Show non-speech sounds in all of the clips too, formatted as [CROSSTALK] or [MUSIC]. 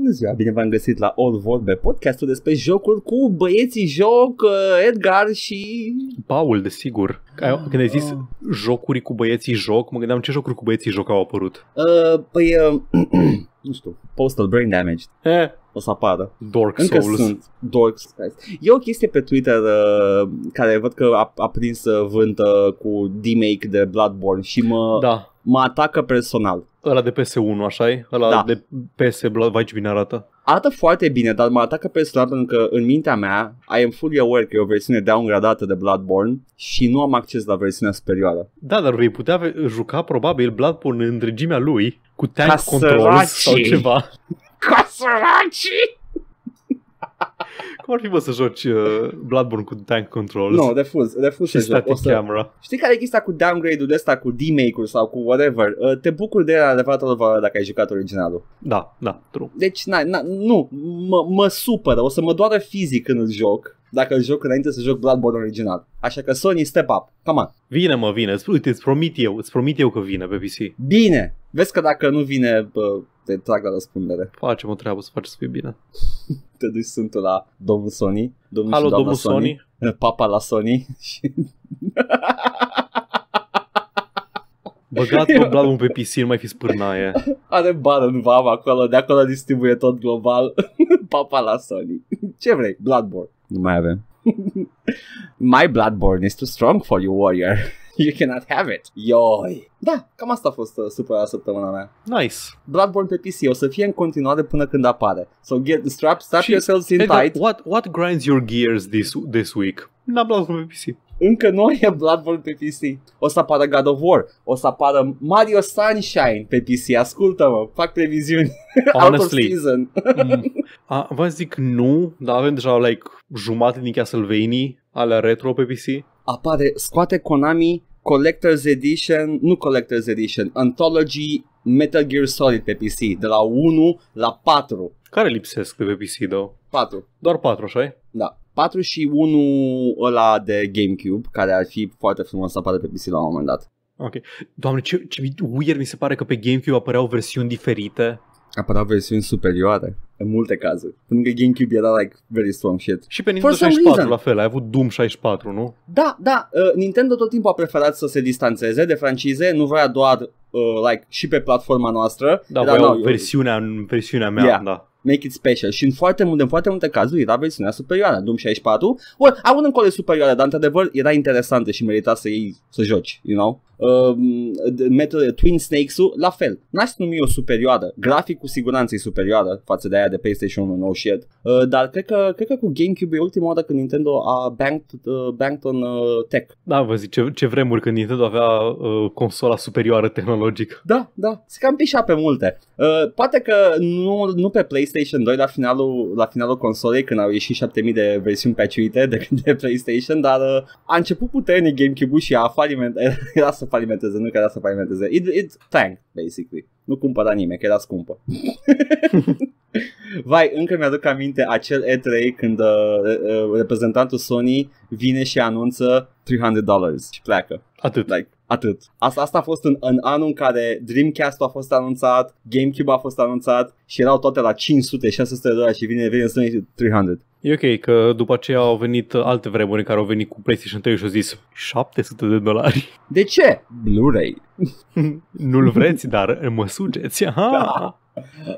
Bună ziua, bine v-am găsit la All Vorbe, podcastul despre jocuri cu băieții joc, Edgar și... Paul, desigur. Ah. Când ai zis jocuri cu băieții joc, mă gândeam ce jocuri cu băieții joc au apărut. Uh, păi, uh, [CLEARS THROAT] nu știu, Postal Brain Damage. Eh. O să apară. Dork Încă Souls. Sunt. Dork Souls. E o chestie pe Twitter uh, care văd că a, a prins vântă cu demake de Bloodborne și mă... Da mă atacă personal. Ăla de PS1, așa e? Ăla da. de PS, vai ce bine arată. Arată foarte bine, dar mă atacă personal pentru că în mintea mea I am fully aware că e o versiune downgradată de Bloodborne și nu am acces la versiunea superioară. Da, dar vei putea juca probabil Bloodborne în întregimea lui cu tank controls sau ceva. Ca săracii! [LAUGHS] Cum ar fi, bă, să joci uh, Bloodborne cu tank controls? Nu, no, fuz, de și să static joc. camera. Știi care e chestia cu downgrade-ul de ăsta, cu d ul sau cu whatever? Uh, te bucuri de adevăratul valoare dacă ai jucat originalul. Da, da, true. Deci, na, na, nu, mă, mă supără, o să mă doară fizic când îl joc, dacă îl joc înainte să joc Bloodborne original. Așa că Sony, step up, come on. Vine, mă, vine. Uite, îți promit eu, îți promit eu că vine pe PC. Bine! Vezi că dacă nu vine, bă, te trag la răspundere. Facem o treabă să faci să fie bine te duci sunt la domnul Sony, domnul Alo, și domnul Sony, Sony, [LAUGHS] papa la Sony și... [LAUGHS] [LAUGHS] pe blabul pe PC, nu mai fi spârnaie. Are bar în vama acolo, de acolo distribuie tot global. Papa la Sony. Ce vrei? Bloodborne. Nu mai avem. My Bloodborne is too strong for you, warrior. [LAUGHS] you cannot have it. Yoi. Da, cam asta a fost uh, la săptămâna mea. Nice. Bloodborne pe PC o să fie în continuare până când apare. So get strap, strap și, yourselves in hey, tight. What, what grinds your gears this, this week? N-am Bloodborne pe PC. Încă nu e Bloodborne pe PC. O să apară God of War, o să apară Mario Sunshine pe PC. Ascultă-mă, fac previziuni. Honestly, [LAUGHS] Out of season. mm, [LAUGHS] vă zic nu, dar avem deja like jumate din Castlevania alea retro pe PC. Apare, scoate Konami Collector's Edition, nu Collector's Edition, Anthology Metal Gear Solid pe PC, de la 1 la 4. Care lipsesc de pe PC, da? 4. Doar 4, așa Da. 4 și 1 ăla de GameCube, care ar fi foarte frumos să apară pe PC la un moment dat. Ok. Doamne, ce, ce weird mi se pare că pe GameCube apăreau versiuni diferite apărat versiuni superioare în multe cazuri. Pentru că GameCube era like very strong shit. Și pe Nintendo 64 reason. la fel, ai avut Doom 64, nu? Da, da, uh, Nintendo tot timpul a preferat să se distanțeze de francize, nu vrea doar uh, like și pe platforma noastră. Da, era, no, versiunea, eu... versiunea mea, yeah. da make it special și în foarte multe, în foarte multe cazuri era versiunea superioară, Doom 64, ori au un încolo superioară, dar într-adevăr era interesantă și merita să iei să joci, you know? uh, Metal, Twin Snakes-ul, la fel. N-aș numi o superioară. Grafic cu siguranță e superioară față de aia de PlayStation 1, no shit. Uh, dar cred că, cred că cu GameCube e ultima oară când Nintendo a banked, uh, banked on uh, tech. Da, vă zic, ce, ce vremuri când Nintendo avea uh, consola superioară tehnologic. Da, da. Se cam pișa pe multe. Uh, poate că nu, nu pe PlayStation 2 la finalul, la finalul consolei când au ieșit 7000 de versiuni patchuite de, de PlayStation, dar uh, a început puternic GameCube-ul și a faliment [LAUGHS] era să falimenteze, nu că să falimenteze. It, it tank, basically. Nu cumpăra nimeni, că era scumpă. [LAUGHS] Vai, încă mi-aduc aminte acel E3 când uh, uh, reprezentantul Sony vine și anunță 300 dollars și pleacă. Atât. Like, Atât. Asta, asta a fost în, în anul în care Dreamcast a fost anunțat, GameCube a fost anunțat și erau toate la 500-600 de dolari și vine, vine să 300. E ok, că după aceea au venit alte vremuri în care au venit cu PlayStation 3 și au zis 700 de dolari. De ce? Blu-ray. [LAUGHS] Nu-l vreți, dar mă sugeți. Aha. Da.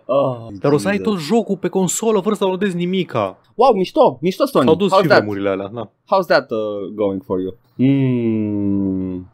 Oh, oh Dar o să ai tot jocul pe consolă fără să downloadezi nimica. Wow, mișto, mișto Sony. S-au dus How's și that? vremurile alea. Da. How's that uh, going for you? Mm.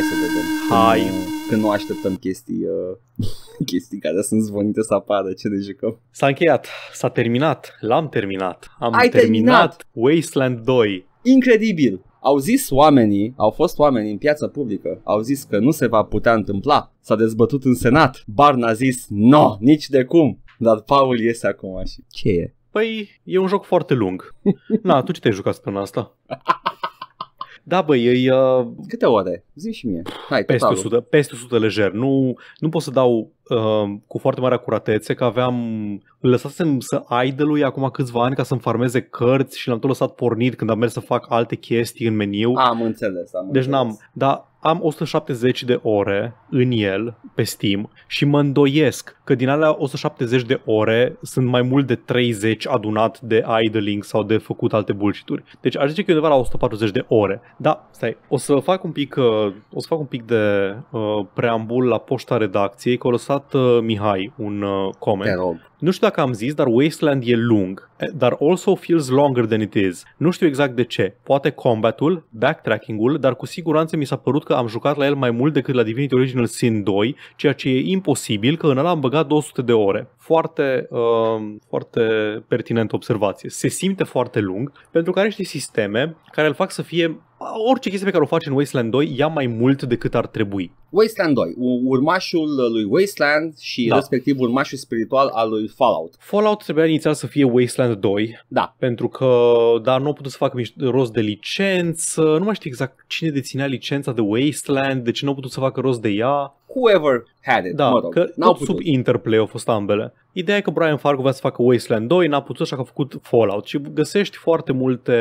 hai să vedem. Hai. Când, că nu așteptăm chestii, uh, [LAUGHS] chestii care sunt zvonite să apară, ce ne jucăm. S-a încheiat, s-a terminat, l-am terminat. Am Ai terminat, terminat Wasteland 2. Incredibil! Au zis oamenii, au fost oameni în piața publică, au zis că nu se va putea întâmpla. S-a dezbătut în Senat. Barn a zis, no, nici de cum. Dar Paul iese acum și ce e? Păi, e un joc foarte lung. [LAUGHS] Na, tu ce te-ai jucat până asta? [LAUGHS] Da, băi, e... Uh... Câte ore? Zici și mie. Hai, peste, 100, peste 100 lejer. Nu, nu pot să dau uh, cu foarte mare acuratețe că aveam... Lăsasem să idle acum câțiva ani ca să-mi farmeze cărți și l-am tot lăsat pornit când am mers să fac alte chestii în meniu. Am înțeles, am Deci înțeles. n-am... Dar am 170 de ore în el pe Steam și mă îndoiesc că din alea 170 de ore sunt mai mult de 30 adunat de idling sau de făcut alte bullshituri. Deci aș zice că undeva la 140 de ore. Da, stai, o să fac un pic, uh, o să fac un pic de uh, preambul la poșta redacției că a lăsat uh, Mihai un uh, coment. Nu știu dacă am zis, dar Wasteland e lung, dar also feels longer than it is. Nu știu exact de ce. Poate combatul, backtracking-ul, dar cu siguranță mi s-a părut că am jucat la el mai mult decât la Divinity Original Sin 2, ceea ce e imposibil că în ăla am băgat 200 de ore. Foarte, uh, foarte pertinentă observație. Se simte foarte lung, pentru că are niște sisteme care îl fac să fie orice chestie pe care o faci în Wasteland 2 ia mai mult decât ar trebui. Wasteland 2, urmașul lui Wasteland și da. respectiv urmașul spiritual al lui Fallout. Fallout trebuia inițial să fie Wasteland 2, da. pentru că, dar nu au putut să facă rost de licență, nu mai știu exact cine deținea licența de Wasteland, de ce nu au putut să facă rost de ea. Whoever had it, da, mă rog, că tot putut. sub Interplay au fost ambele. Ideea e că Brian Fargo vrea să facă Wasteland 2, n-a putut așa că a făcut Fallout și găsești foarte multe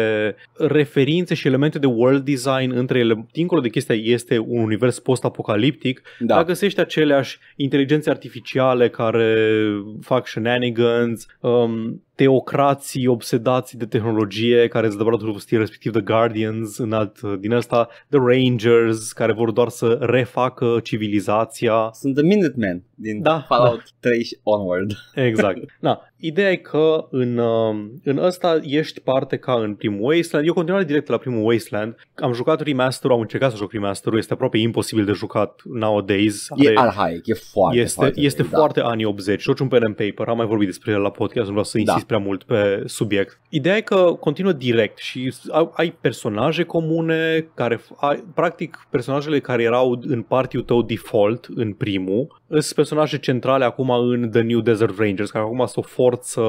referințe și elemente de world design între ele, dincolo de chestia este un univers post-apocaliptic apocaliptic da. dar găsești aceleași inteligențe artificiale care fac shenanigans, um, teocrații obsedați de tehnologie care îți dă bratul respectiv The Guardians, în alt, uh, din asta The Rangers, care vor doar să refacă civilizația. Sunt The Minutemen din da, Fallout da. 3 onward. [LAUGHS] Exact. Da. Ideea e că în, um, în ăsta ești parte ca în primul Wasteland. Eu continuare direct la primul Wasteland. Am jucat remaster am încercat să joc remaster Este aproape imposibil de jucat nowadays. E Are, arhaic, e foarte, este, foarte Este, este da. foarte anii 80. Joci un pen and paper. Am mai vorbit despre el la podcast, nu vreau să da. insist da prea mult pe subiect. Ideea e că continuă direct și ai personaje comune, care, ai, practic personajele care erau în partiul tău default în primul, sunt personaje centrale acum în The New Desert Rangers, care acum sunt o forță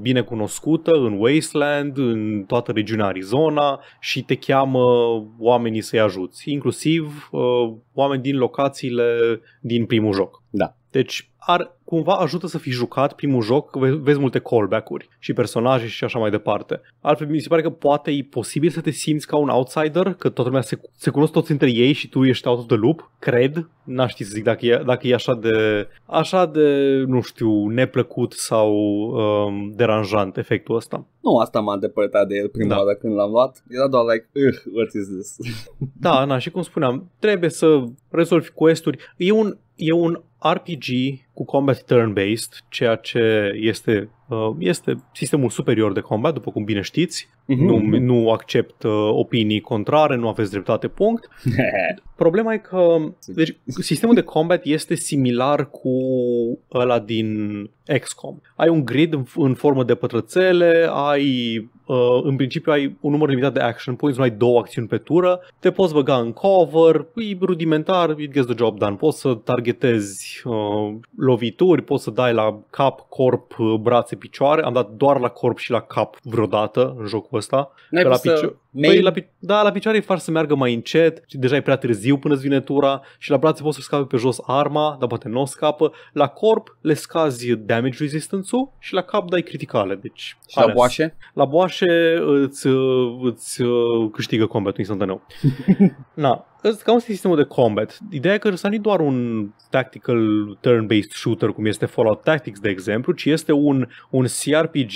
bine cunoscută în Wasteland, în toată regiunea Arizona și te cheamă oamenii să-i ajuți, inclusiv uh, oameni din locațiile din primul joc. Da. Deci ar cumva ajută să fi jucat primul joc, vezi multe callback-uri și personaje și așa mai departe. Altfel, mi se pare că poate e posibil să te simți ca un outsider, că toată lumea se, se cunosc toți între ei și tu ești out of the loop, cred. N-aș ști să zic dacă e, dacă e așa de, așa de, nu știu, neplăcut sau um, deranjant efectul ăsta. Nu, asta m-a depărtat de el prima da. oară când l-am luat. Era doar like, uh, what is this? [LAUGHS] da, na, și cum spuneam, trebuie să rezolvi quest-uri. E un, e un RPG cu combat turn-based, ceea ce este Uh, este sistemul superior de combat, după cum bine știți. Mhm. Nu, nu accept uh, opinii contrare, nu aveți dreptate, punct. [LAUGHS] Problema e că deci, sistemul de combat este similar cu ăla din XCOM. Ai un grid în, în formă de pătrățele, ai uh, în principiu ai un număr limitat de action points, nu ai două acțiuni pe tură, te poți băga în cover, e rudimentar, it gets the job done. Poți să targetezi uh, lovituri, poți să dai la cap, corp, brațe picioare, am dat doar la corp și la cap vreodată în jocul ăsta. N-ai pe la să... picio- Păi, la, da, la picioare e far să meargă mai încet și deja e prea târziu până îți vine tura și la brațe poți să scape pe jos arma, dar poate nu o scapă. La corp le scazi damage resistance-ul și la cap dai criticale. Deci, și ales. la boașe? La boașe îți, îți uh, câștigă combat instantaneu. [LAUGHS] Na, ca un sistemul de combat. Ideea e că răsa nu doar un tactical turn-based shooter, cum este Fallout Tactics, de exemplu, ci este un, un CRPG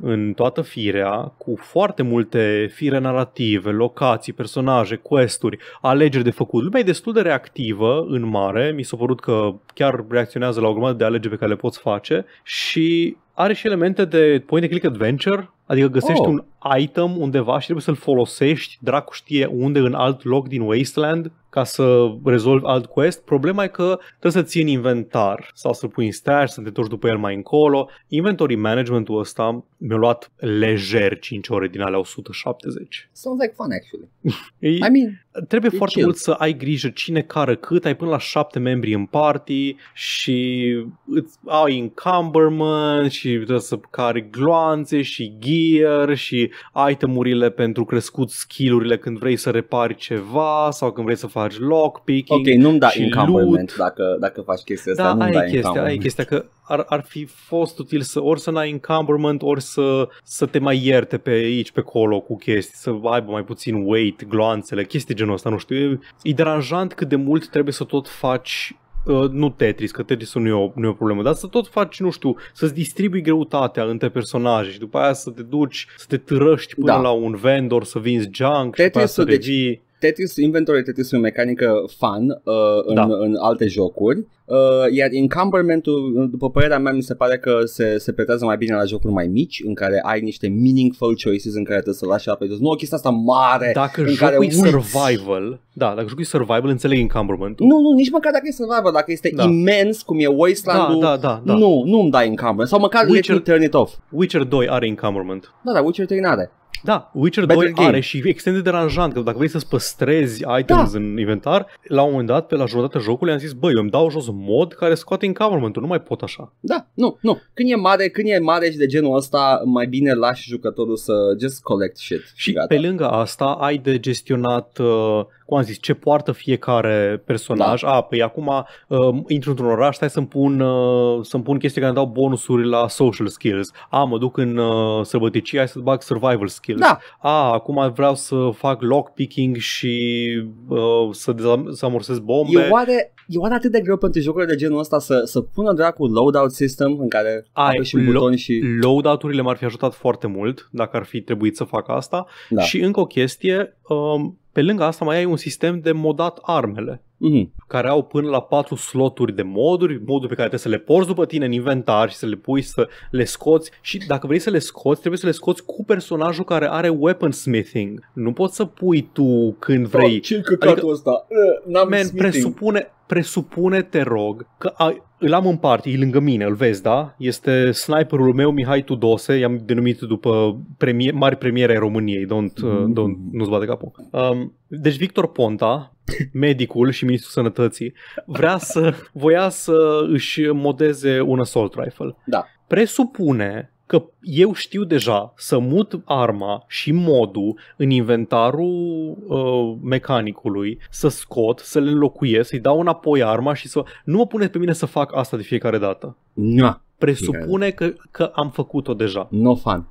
în toată firea, cu foarte multe fire narrative narrative, locații, personaje, questuri, alegeri de făcut. Lumea e destul de reactivă în mare, mi s-a părut că chiar reacționează la o grămadă de alegeri pe care le poți face și are și elemente de point and click adventure, adică găsești oh. un item undeva și trebuie să-l folosești, dracu știe unde, în alt loc din Wasteland ca să rezolvi alt quest. Problema e că trebuie să ții în inventar sau să-l pui în stash, să te duci după el mai încolo. Inventory managementul ăsta mi-a luat lejer 5 ore din alea 170. Sounds like fun, actually. [LAUGHS] I mean, trebuie foarte chill. mult să ai grijă cine care cât, ai până la șapte membri în party și îți au encumberment și trebuie să cari gloanțe și gear și itemurile pentru crescut skillurile când vrei să repari ceva sau când vrei să faci faci lockpicking Ok, nu-mi dai encampment dacă, dacă faci chestia asta, da, nu-mi ai da chestia, ai chestia că ar, ar fi fost util să ori să n-ai encumberment, ori să, să te mai ierte pe aici, pe colo cu chestii, să aibă mai puțin weight, gloanțele, chestii genul ăsta, nu știu. E, e deranjant cât de mult trebuie să tot faci Uh, nu Tetris, că Tetris nu e, o, nu e o problemă, dar să tot faci, nu știu, să-ți distribui greutatea între personaje și după aia să te duci, să te târăști până da. la un vendor, să vinzi junk Tetris și după aia să deci, revii. Deci Tetris Inventory Tetris e o mecanică fun uh, în, da. în alte jocuri, uh, iar encumbermentul, după părerea mea, mi se pare că se, se pretează mai bine la jocuri mai mici, în care ai niște meaningful choices în care trebuie să lași pe jos. Nu o chestie asta mare dacă în care e survival, da, dacă jocul e survival, înțeleg encumbrementul. Nu, nu, nici măcar dacă e survival, dacă este da. imens, cum e wasteland da, da, da, da. nu, nu-mi dai encumberment. Sau măcar Witcher, let me turn it off. Witcher 2 are encumberment. Da, da, Witcher 3 nu are da, Witcher Battle 2 game. are și extrem de deranjant, că dacă vrei să-ți păstrezi items da. în inventar, la un moment dat, pe la jumătatea jocului, am zis, băi, eu îmi dau jos mod care scoate encounterment nu mai pot așa. Da, nu, nu. Când e mare, când e mare și de genul ăsta, mai bine lași jucătorul să just collect shit. Și, și gata. pe lângă asta, ai de gestionat uh, cum am zis, ce poartă fiecare personaj. Da. A, păi acum uh, intru într-un oraș, stai să-mi pun, uh, să-mi pun chestii care îmi dau bonusuri la social skills. A, mă duc în uh, sărbăticie, hai să bag survival skills. Da. A, acum vreau să fac lockpicking și uh, să, dezam- să amorsez bombe. E oare E oare atât de greu pentru jocuri de genul ăsta să, să pună dracu loadout system în care ai și un lo- buton și... Loadout-urile m-ar fi ajutat foarte mult dacă ar fi trebuit să fac asta. Da. Și încă o chestie, um, pe lângă asta mai ai un sistem de modat armele, mm-hmm. care au până la patru sloturi de moduri, moduri pe care trebuie să le porți după tine în inventar și să le pui să le scoți și dacă vrei să le scoți, trebuie să le scoți cu personajul care are weapon smithing. Nu poți să pui tu când vrei. Da, ce adică, ăsta? Uh, n-am man, smithing. presupune, presupune, te rog, că ai, îl am în parte, e lângă mine, îl vezi, da? Este sniperul meu Mihai Tudose, i-am denumit după premier, mari premiere ai României, don't, uh, mm-hmm. don't, nu-ți bate capul. Um, deci Victor Ponta, medicul și ministrul sănătății, vrea să, voia să își modeze un assault rifle. Da. Presupune că eu știu deja să mut arma și modul în inventarul uh, mecanicului, să scot, să le înlocuiesc, să-i dau înapoi arma și să... Nu mă puneți pe mine să fac asta de fiecare dată. Nu. Presupune că, că am făcut-o deja. No fun.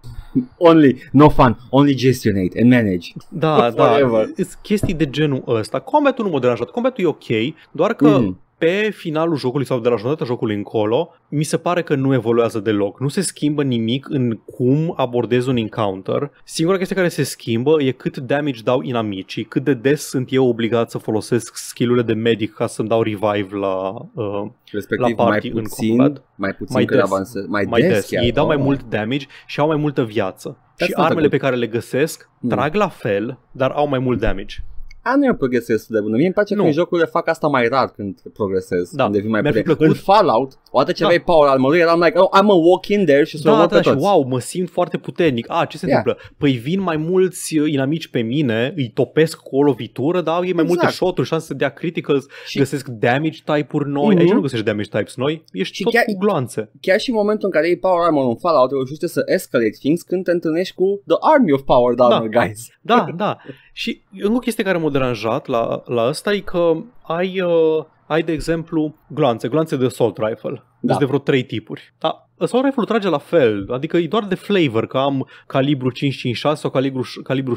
Only, no fun. Only gestionate and manage. Da, [LAUGHS] da. Sunt chestii de genul ăsta. Combatul nu mă deranjează, Combatul e ok, doar că... Mm pe finalul jocului sau de la jumătatea jocului încolo, mi se pare că nu evoluează deloc. Nu se schimbă nimic în cum abordez un encounter. Singura chestie care se schimbă e cât damage dau inamicii, cât de des sunt eu obligat să folosesc skillurile de medic ca să-mi dau revive la, uh, Respectiv, la party mai puțin, în combat. Mai puțin mai des, avansă, mai, mai des, des. Chiar, Ei dau mai oh. mult damage și au mai multă viață. și armele pe care le găsesc hmm. trag la fel, dar au mai mult damage. A, nu progresie destul de bună. Mie îmi place nu. când jocurile fac asta mai rar când progresez, da. când devin mai bine. Cu În Fallout, o dată ce da. aveai power armor eram like, oh, I'm a walk in there și da, da, pe toți. Și, wow, mă simt foarte puternic. A, ce se yeah. întâmplă? Păi vin mai mulți uh, inamici pe mine, îi topesc cu o lovitură, dar au exact. mai multe exact. shot-uri, șanse să dea criticals, și... găsesc damage type-uri noi. Mm-hmm. Aici mhm. nu găsești damage types noi, ești și tot chiar, cu gloanțe. Chiar și în momentul în care ei power armor în Fallout, reușește să escalate things când te întâlnești cu the army of power armor, da. guys. Da, da. [LAUGHS] Și încă o chestie care m-a deranjat la, la asta e că ai, uh, ai de exemplu, gloanțe, gloanțe de assault rifle da. de vreo trei tipuri. Da. Sau rifle trage la fel, adică e doar de flavor, că am calibru 5.56 sau calibru, calibru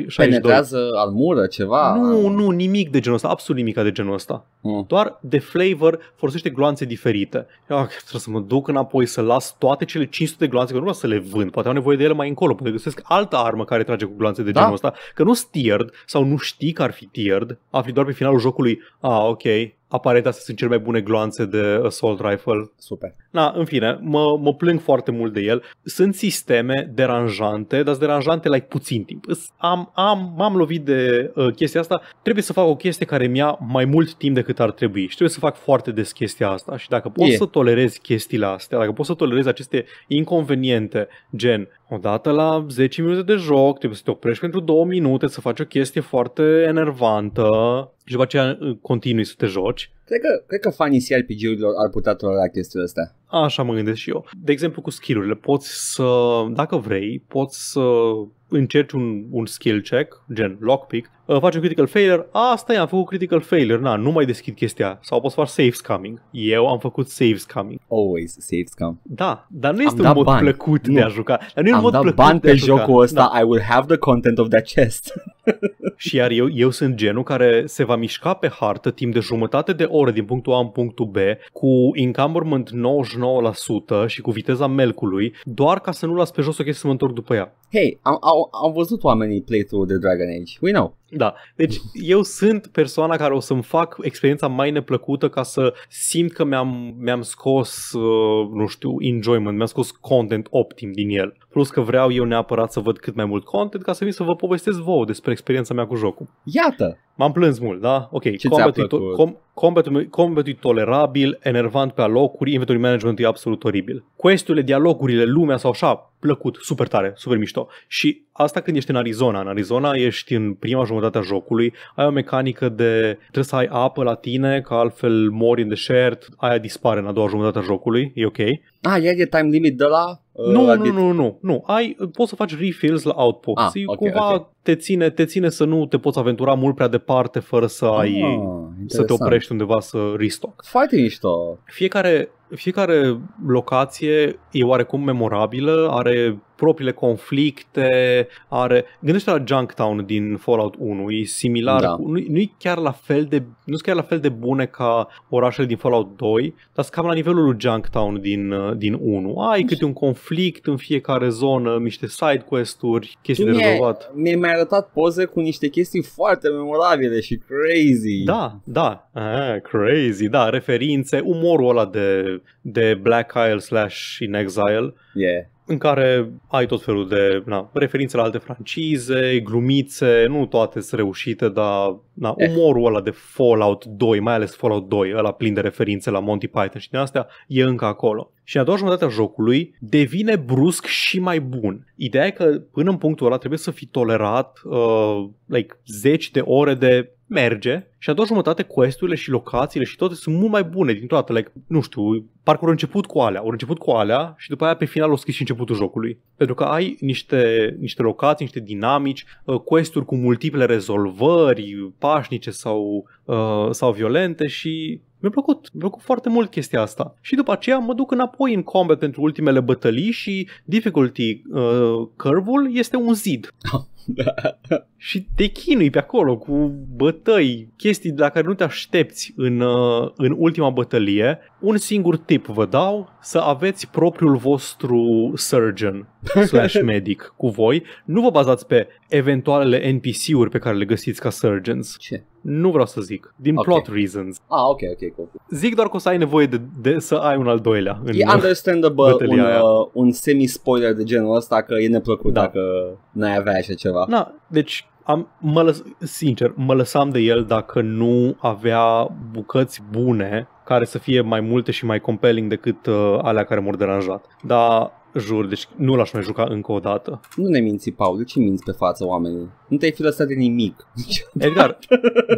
7.62. penetrează almură, ceva? Nu, nu, nimic de genul ăsta, absolut nimic de genul ăsta. Mm. Doar de flavor folosește gloanțe diferite. Eu trebuie să mă duc înapoi să las toate cele 500 de gloanțe, că nu vreau să le vând, poate am nevoie de ele mai încolo, poate găsesc altă armă care trage cu gloanțe de da? genul ăsta, că nu tiered sau nu știi că ar fi tiered, afli doar pe finalul jocului, ah, ok, aparent astea sunt cele mai bune gloanțe de assault rifle. Super. Na, în fine, mă, mă plâng foarte mult de el. Sunt sisteme deranjante, dar deranjante la like, puțin timp. Am, am, m-am lovit de uh, chestia asta. Trebuie să fac o chestie care mi-a mai mult timp decât ar trebui și trebuie să fac foarte des chestia asta. Și dacă poți să tolerezi chestiile astea, dacă poți să tolerezi aceste inconveniente, gen odată la 10 minute de joc, trebuie să te oprești pentru 2 minute, să faci o chestie foarte enervantă și după aceea uh, continui să te joci Cred că, cred că fanii CRPG-urilor ar putea tolera chestiile astea. Așa mă gândesc și eu. De exemplu, cu skillurile poți să, dacă vrei, poți să încerci un, un skill check, gen lockpick, uh, faci un critical failure, asta i-am făcut critical failure, na, nu mai deschid chestia. Sau poți face saves scamming. Eu am făcut save scamming. Always saves scam. Da, dar nu este am un mod bani. plăcut nu. de a juca. Dar nu e un mod plăcut bani de pe juca. jocul ăsta, da. I will have the content of that chest. [LAUGHS] și iar eu, eu sunt genul care se va mișca pe hartă timp de jumătate de oră din punctul A în punctul B cu encumberment 99% și cu viteza melcului doar ca să nu las pe jos o chestie să mă întorc după ea. Hei, am, am, am văzut oamenii playthrough de Dragon Age. We know. Da. Deci eu sunt persoana care o să-mi fac experiența mai neplăcută ca să simt că mi-am, mi-am scos, uh, nu știu, enjoyment, mi-am scos content optim din el plus că vreau eu neapărat să văd cât mai mult content ca să vin să vă povestesc vouă despre experiența mea cu jocul. Iată! M-am plâns mult, da? Ok, Ce combat to- com- combat combat tolerabil, enervant pe alocuri, inventory management e absolut oribil. Questurile, dialogurile, lumea sau așa, plăcut, super tare, super mișto. Și asta când ești în Arizona. În Arizona ești în prima jumătate a jocului, ai o mecanică de trebuie să ai apă la tine, că altfel mori în deșert, aia dispare în a doua jumătate a jocului, e ok. Ah, e de time limit de la nu, uh, nu, nu, nu, nu. Ai, poți să faci refills la outpost. Ah, okay, cumva okay. Te, ține, te ține să nu te poți aventura mult prea departe fără să ai ah, interesant. să te oprești undeva să restock. Foarte mișto. Fiecare fiecare locație e oarecum memorabilă, are propriile conflicte, are... Gândește la Junktown din Fallout 1, e similar, da. nu, nu chiar la fel de, nu chiar la fel de bune ca orașele din Fallout 2, dar cam la nivelul lui Junktown din, uh, din 1. Ai câte un conflict în fiecare zonă, niște side quest-uri, chestii Cine de rezolvat. Mi-ai mai arătat poze cu niște chestii foarte memorabile și crazy. Da, da, ah, crazy, da, referințe, umorul ăla de de Black Isle slash In Exile, yeah. în care ai tot felul de na, referințe la alte francize, glumițe, nu toate sunt reușite, dar na, eh. umorul ăla de Fallout 2, mai ales Fallout 2, ăla plin de referințe la Monty Python și din astea, e încă acolo și a doua jumătate a jocului devine brusc și mai bun. Ideea e că până în punctul ăla trebuie să fi tolerat uh, like, zeci de ore de merge și a doua jumătate questurile și locațiile și toate sunt mult mai bune din toate. Like, nu știu, parcă au început cu alea, au început cu alea și după aia pe final o scris și începutul jocului. Pentru că ai niște, niște locații, niște dinamici, uh, questuri cu multiple rezolvări, pașnice sau, uh, sau violente și mi-a plăcut, mi-a plăcut foarte mult chestia asta. Și după aceea mă duc înapoi în combat pentru ultimele bătălii și difficulty uh, curve-ul este un zid. [LAUGHS] Da. și te chinui pe acolo cu bătăi, chestii de la care nu te aștepți în, uh, în ultima bătălie. Un singur tip vă dau, să aveți propriul vostru surgeon [LAUGHS] slash medic cu voi. Nu vă bazați pe eventualele NPC-uri pe care le găsiți ca surgeons. Ce? Nu vreau să zic, din okay. plot reasons. Ah, ok, ok, cool. Zic doar că o să ai nevoie de, de să ai un al doilea. e understandable un, uh, un semi-spoiler de genul ăsta că e neplăcut da. dacă N-ai avea așa ceva. Na, deci am, mă lăs, sincer, mă lăsam de el dacă nu avea bucăți bune care să fie mai multe și mai compelling decât uh, alea care m-au deranjat. Dar Jur, deci nu l-aș mai juca încă o dată. Nu ne minți, Paul, de ce minți pe față oamenii? Nu te-ai fi lăsat de nimic. Edgar,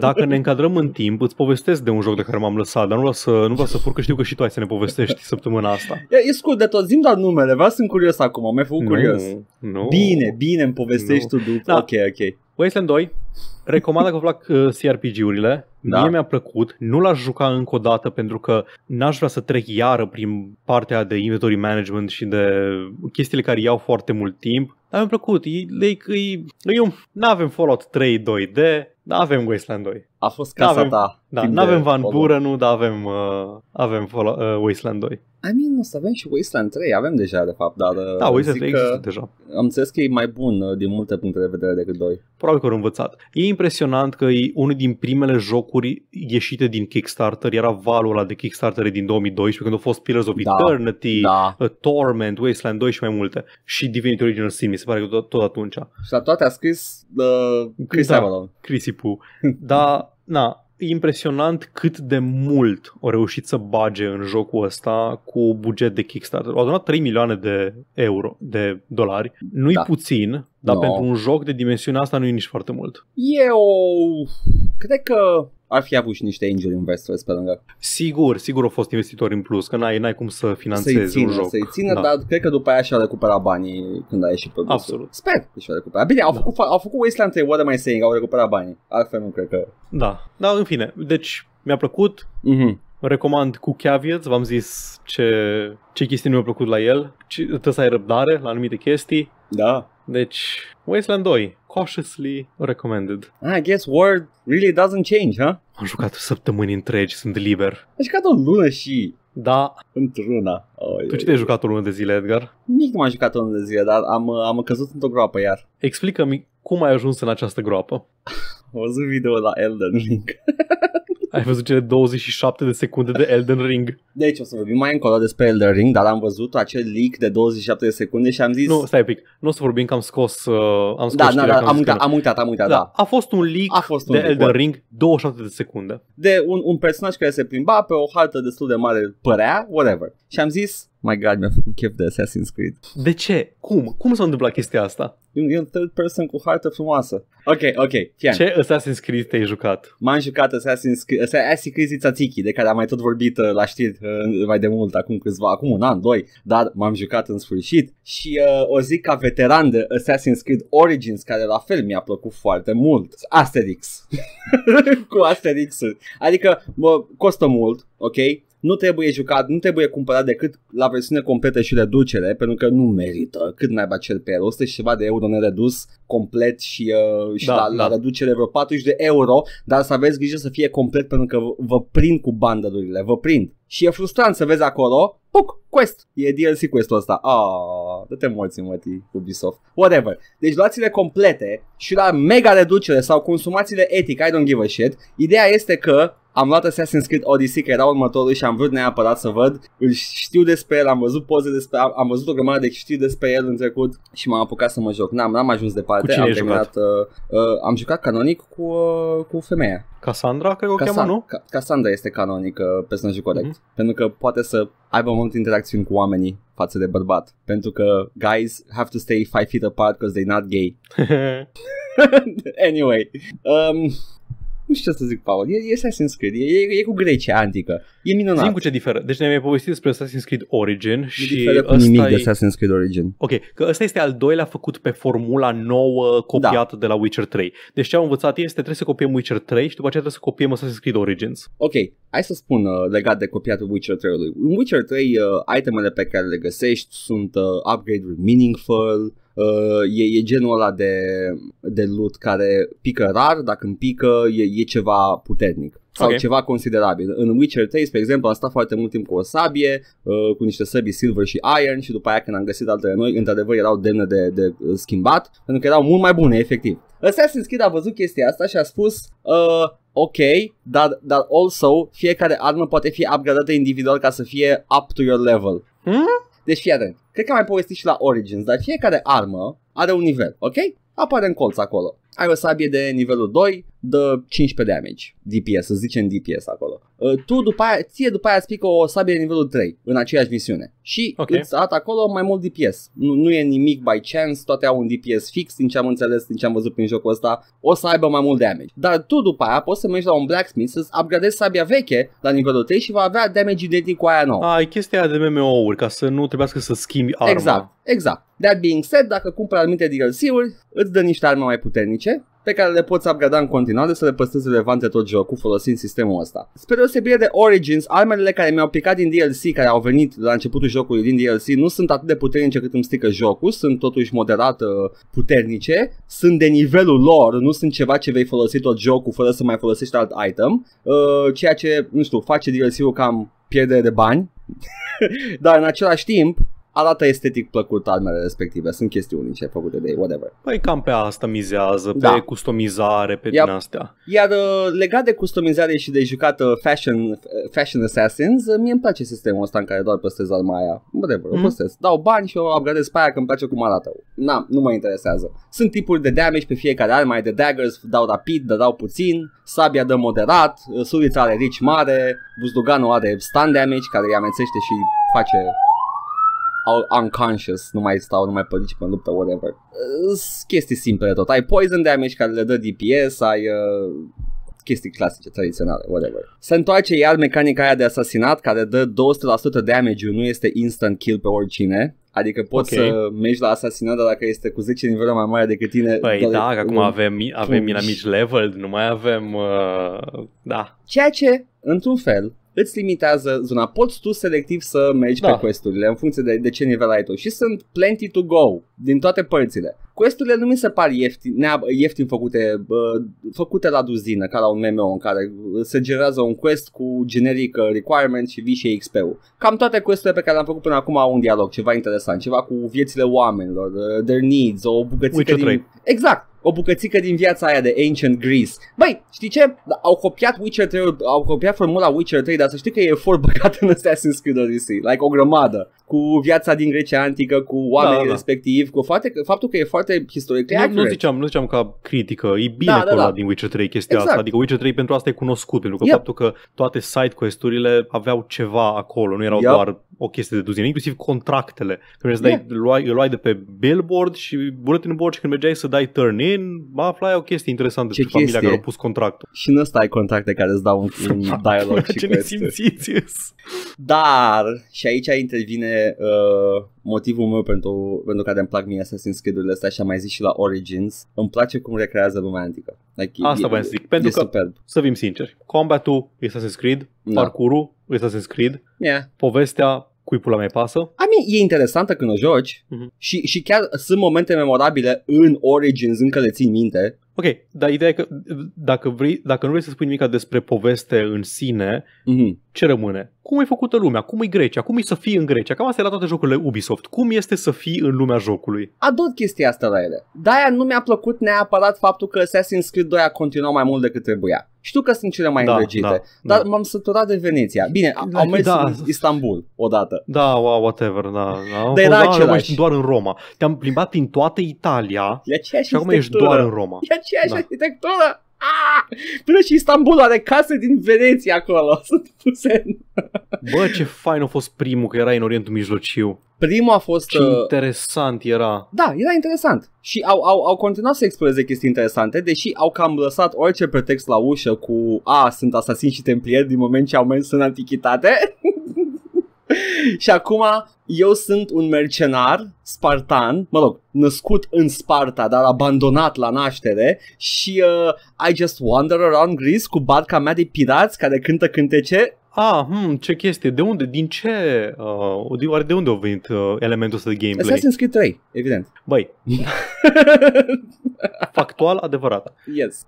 dacă ne încadrăm în timp, îți povestesc de un joc de care m-am lăsat, dar nu vreau să, nu vreau să fur, că știu că și tu ai să ne povestești săptămâna asta. E, e scurt de tot, zim doar numele, vreau sunt curios acum, Mai ai făcut nu, curios. Nu. Bine, bine, îmi povestești nu. tu după. Da. Ok, ok. Wasteland 2, recomand că vă plac uh, CRPG-urile. Da. Mie mi-a plăcut, nu l-aș juca încă o dată pentru că n-aș vrea să trec iară prin partea de inventory management și de chestiile care iau foarte mult timp. Dar mi-a plăcut, e, e, e, e un... avem Fallout 3 2D, dar avem Wasteland 2. A fost casa n-avem, ta. Da, nu avem Van Buren, nu, dar avem, uh, avem Fallout, uh, Wasteland 2. I mean, o să avem și Wasteland 3, avem deja, de fapt, dar... Uh, da, Wasteland 3 există deja. Am înțeles că e mai bun uh, din multe puncte de vedere decât 2. Probabil că au învățat. E impresionant că e unul din primele jocuri ieșite din Kickstarter, era valul ăla de Kickstarter din 2012, când au fost Pillars of da, Eternity, da. Uh, Torment, Wasteland 2 și mai multe. Și Divinity Original Sin, mi se pare că tot, tot atunci. Și la toate a scris uh, Chris da, Avalon. Crisipu. Dar na, e impresionant cât de mult au reușit să bage în jocul ăsta cu buget de Kickstarter. Au donat 3 milioane de euro, de dolari. Nu-i da. puțin dar no. pentru un joc de dimensiunea asta nu e nici foarte mult. Eu cred că ar fi avut și niște angel investors pe lângă. Sigur, sigur au fost investitori în plus, că n-ai, n-ai cum să finanțezi să-i țină, un joc. Să-i țină, da. dar cred că după aia și-a recuperat banii când a ieșit produsul. Absolut. Sper că și-a recuperat. Bine, au, da. făcut, au făcut Wasteland 3, what am I saying, au recuperat banii. Altfel nu cred că... Da, dar în fine, deci mi-a plăcut, mm-hmm recomand cu caveats, v-am zis ce, ce chestii nu mi-au plăcut la el, ce, trebuie să ai răbdare la anumite chestii. Da. Deci, Wasteland 2, cautiously recommended. Ah, I guess word really doesn't change, huh? Am jucat săptămâni întregi, sunt liber. Ai jucat o lună și... Da. Într-una. Oh, tu ce te-ai jucat o lună de zile, Edgar? Nimic nu m-am jucat o lună de zile, dar am, uh, am căzut într-o groapă iar. Explică-mi cum ai ajuns în această groapă. [LAUGHS] Am văzut video la Elden Ring. [LAUGHS] Ai văzut cele 27 de secunde de Elden Ring. Deci o să vorbim mai încolo despre Elden Ring, dar am văzut acel leak de 27 de secunde și am zis... Nu, stai pic, nu o să vorbim că am scos... Uh, am scos da, da, da am, uitat, am uitat, am uitat, da. da. A fost un leak a fost un de Elden Elden Ring, 27 de secunde. De un, un personaj care se plimba pe o hartă destul de mare, părea, whatever. Și am zis, my god, mi-a făcut chef de Assassin's Creed. De ce? Cum? Cum s-a întâmplat chestia asta? E un, e un third person cu hartă frumoasă. Ok, ok, fian. Ce Assassin's Creed te-ai jucat? M-am jucat Assassin's Creed, Assassin's Creed Tzatziki, de care am mai tot vorbit uh, la știri uh, mai de mult, acum câțiva, acum un an, doi, dar m-am jucat în sfârșit și uh, o zic ca veteran de Assassin's Creed Origins, care la fel mi-a plăcut foarte mult. Asterix. [LAUGHS] cu Asterix. Adică, mă, costă mult, ok? nu trebuie jucat, nu trebuie cumpărat decât la versiune completă și reducere, pentru că nu merită cât mai va cel pe el, 100 și ceva de euro nedus complet și, uh, și da, la, da. la reducere vreo 40 de euro, dar să aveți grijă să fie complet pentru că vă prind cu bandădurile, vă prind și e frustrant să vezi acolo, puc, quest, e DLC quest-ul ăsta. Oh, da te morți, măti, Ubisoft. Whatever. Deci luați-le complete și la mega reducere sau consumați-le etic, I don't give a shit. Ideea este că am luat Assassin's Creed Odyssey, că era următorul și am vrut neapărat să văd. Îl știu despre el, am văzut poze despre am, am văzut o grămadă de știri despre el în trecut și m-am apucat să mă joc. N-am, n-am ajuns departe, am terminat, jucat? Uh, uh, am jucat canonic cu, uh, cu femeia. Cassandra, că o Casa- cheamă, nu? Ca- Cassandra este canonic personajul corect, mm-hmm. pentru că poate să aibă multe interacțiuni cu oamenii față de bărbat, pentru că guys have to stay five feet apart because they're not gay. [LAUGHS] [LAUGHS] anyway, um, nu știu ce să zic, Paul, e, e Assassin's Creed, e, e, cu Grecia antică, e minunat. Zim cu ce diferă. Deci ne-am povestit despre Assassin's Creed Origin nu și diferă nimic e... de Assassin's Creed Origin. Ok, că ăsta este al doilea făcut pe formula nouă copiată da. de la Witcher 3. Deci ce am învățat este trebuie să copiem Witcher 3 și după aceea trebuie să copiem Assassin's Creed Origins. Ok, hai să spun uh, legat de copiatul Witcher 3-ului. În Witcher 3 uh, itemele pe care le găsești sunt uh, upgrade-uri meaningful, Uh, e, e genul ăla de, de loot care pică rar, dacă îmi pică e, e ceva puternic sau okay. ceva considerabil. În Witcher 3, pe exemplu, am stat foarte mult timp cu o sabie, uh, cu niște sabi silver și iron și după aia când am găsit altele noi, într-adevăr erau demne de, de schimbat, pentru că erau mult mai bune, efectiv. Assassin's Creed a văzut chestia asta și a spus, uh, ok, dar, dar also fiecare armă poate fi upgradată individual ca să fie up to your level. Hmm? Deci fii atent. Cred că am mai povestit și la Origins, dar fiecare armă are un nivel, ok? Apare în colț acolo. Ai o sabie de nivelul 2, dă 15 damage DPS, să zicem DPS acolo. Uh, tu după aia, ție după aia spică o sabie de nivelul 3 în aceeași misiune și okay. îți at acolo mai mult DPS. Nu, nu e nimic by chance, toate au un DPS fix din ce am înțeles, din ce am văzut prin jocul ăsta, o să aibă mai mult damage. Dar tu după aia poți să mergi la un blacksmith să-ți upgradezi sabia veche la nivelul 3 și va avea damage identic cu aia nouă. A, e chestia de MMO-uri, ca să nu trebuiască să schimbi arma. Exact, exact. That being said, dacă cumperi anumite DLC-uri, îți dă niște arme mai puternice pe care le poți upgrada în continuare să le păstrezi relevante tot jocul folosind sistemul ăsta. Spre deosebire de Origins, armele care mi-au picat din DLC, care au venit de la începutul jocului din DLC, nu sunt atât de puternice cât îmi strică jocul, sunt totuși moderat uh, puternice, sunt de nivelul lor, nu sunt ceva ce vei folosi tot jocul fără să mai folosești alt item, uh, ceea ce, nu știu, face DLC-ul cam pierdere de bani, [LAUGHS] dar în același timp arată estetic plăcut armele respective, sunt chestii unice făcute de ei, whatever. Păi cam pe asta mizează, pe da. customizare, pe Iar, din astea. Iar uh, legat de customizare și de jucat uh, fashion, uh, fashion assassins, uh, mie îmi place sistemul ăsta în care doar păstrez arma aia, whatever, mm. o hmm? păstrez. Dau bani și o upgradez pe aia că îmi place cum arată. Na, nu mă interesează. Sunt tipuri de damage pe fiecare armă, de daggers dau rapid, dau puțin, sabia dă moderat, uh, surița are rici mare, buzduganul are stun damage care îi amețește și face unconscious, nu mai stau, nu mai participă în luptă, whatever. Uh, chestii simple de tot. Ai poison damage care le dă DPS, ai uh, chestii clasice, tradiționale, whatever. Se întoarce iar mecanica aia de asasinat care dă 200% damage nu este instant kill pe oricine. Adică poți okay. să mergi la asasinat, dar dacă este cu 10 nivel mai mare decât tine... Păi da, că acum avem, avem la mici level, nu mai avem... Uh, da. Ceea ce, într-un fel, îți limitează zona. Poți tu selectiv să mergi da. pe questurile în funcție de, de ce nivel ai tu și sunt plenty to go din toate părțile. Questurile nu mi se par ieftin, neab, ieftin făcute, uh, făcute la duzină, ca la un MMO în care se generează un quest cu generic uh, requirement și vii și XP-ul. Cam toate questurile pe care le-am făcut până acum au un dialog, ceva interesant, ceva cu viețile oamenilor, uh, their needs, o bucățică Witcher din... 3. Exact, o bucățică din viața aia de Ancient Greece. Băi, știi ce? Da, au copiat Witcher 3, au copiat formula Witcher 3, dar să știi că e efort băgat în Assassin's Creed Odyssey, like o grămadă cu viața din Grecia antică, cu oamenii da, da. respectiv, cu foarte, faptul că e foarte historic. Nu, nu, ziceam, nu ziceam ca critică, e bine da, da, da. din Witcher 3 chestia exact. asta, adică Witcher 3 pentru asta e cunoscut, pentru că yep. faptul că toate side quest-urile aveau ceva acolo, nu erau yep. doar o chestie de duzină, inclusiv contractele. Când mergeai, dai, luai, luai de pe billboard și bulletin board și când mergeai să dai turn in, aflai o chestie interesantă Ce chestie? familia care a pus contractul. Și nu stai contracte care îți dau un, un [LAUGHS] dialog și Ce ne simțiți? Dar, și aici intervine uh, motivul meu pentru, pentru care îmi plac mie Assassin's Creed-urile astea și am mai zis și la Origins. Îmi place cum recrează lumea antică. Like, Asta vă zic, pentru că, superb. să fim sinceri, combatul e Assassin's Creed, da. parcurul e Assassin's Creed, yeah. povestea cui pula mai pasă. I mean, e interesantă când o joci mm-hmm. și, și chiar sunt momente memorabile în Origins, încă le țin minte, Ok, dar ideea e că dacă, vrei, dacă nu vrei să spui nimic despre poveste în sine, mm-hmm. ce rămâne? Cum e făcută lumea? Cum e Grecia? Cum e să fii în Grecia? Cam asta e la toate jocurile Ubisoft. Cum este să fii în lumea jocului? Adot chestia asta la ele. De-aia nu mi-a plăcut neapărat faptul că Assassin's Creed 2 a continuat mai mult decât trebuia. Știu că sunt cele mai da, îndrăgite, da, dar da. m-am săturat de Veneția. Bine, da, am exact. mers da. în Istanbul odată. Da, wow, whatever, da. da. Dar era da, același. doar în Roma. Te-am plimbat prin toată Italia și acum ești doar în Roma. E aceeași da. arhitectură. Aaaa! Ah! Până și Istanbul are case din Veneția acolo. [LAUGHS] Sunt puse. Bă, ce fain a fost primul, că era în Orientul Mijlociu. Primul a fost... Ce uh... interesant era. Da, era interesant. Și au, au, au continuat să exploreze chestii interesante, deși au cam lăsat orice pretext la ușă cu a, sunt asasini și templieri din moment ce au mers în antichitate. [LAUGHS] [LAUGHS] și acum eu sunt un mercenar spartan, mă rog, născut în Sparta, dar abandonat la naștere și uh, I just wander around Greece cu barca mea de pirați care cântă cântece Ah, hmm, ce chestie, de unde, din ce, uh, de, oare de unde a venit uh, elementul ăsta de gameplay? Assassin's Creed 3, evident. Băi, [LAUGHS] factual adevărat. Yes.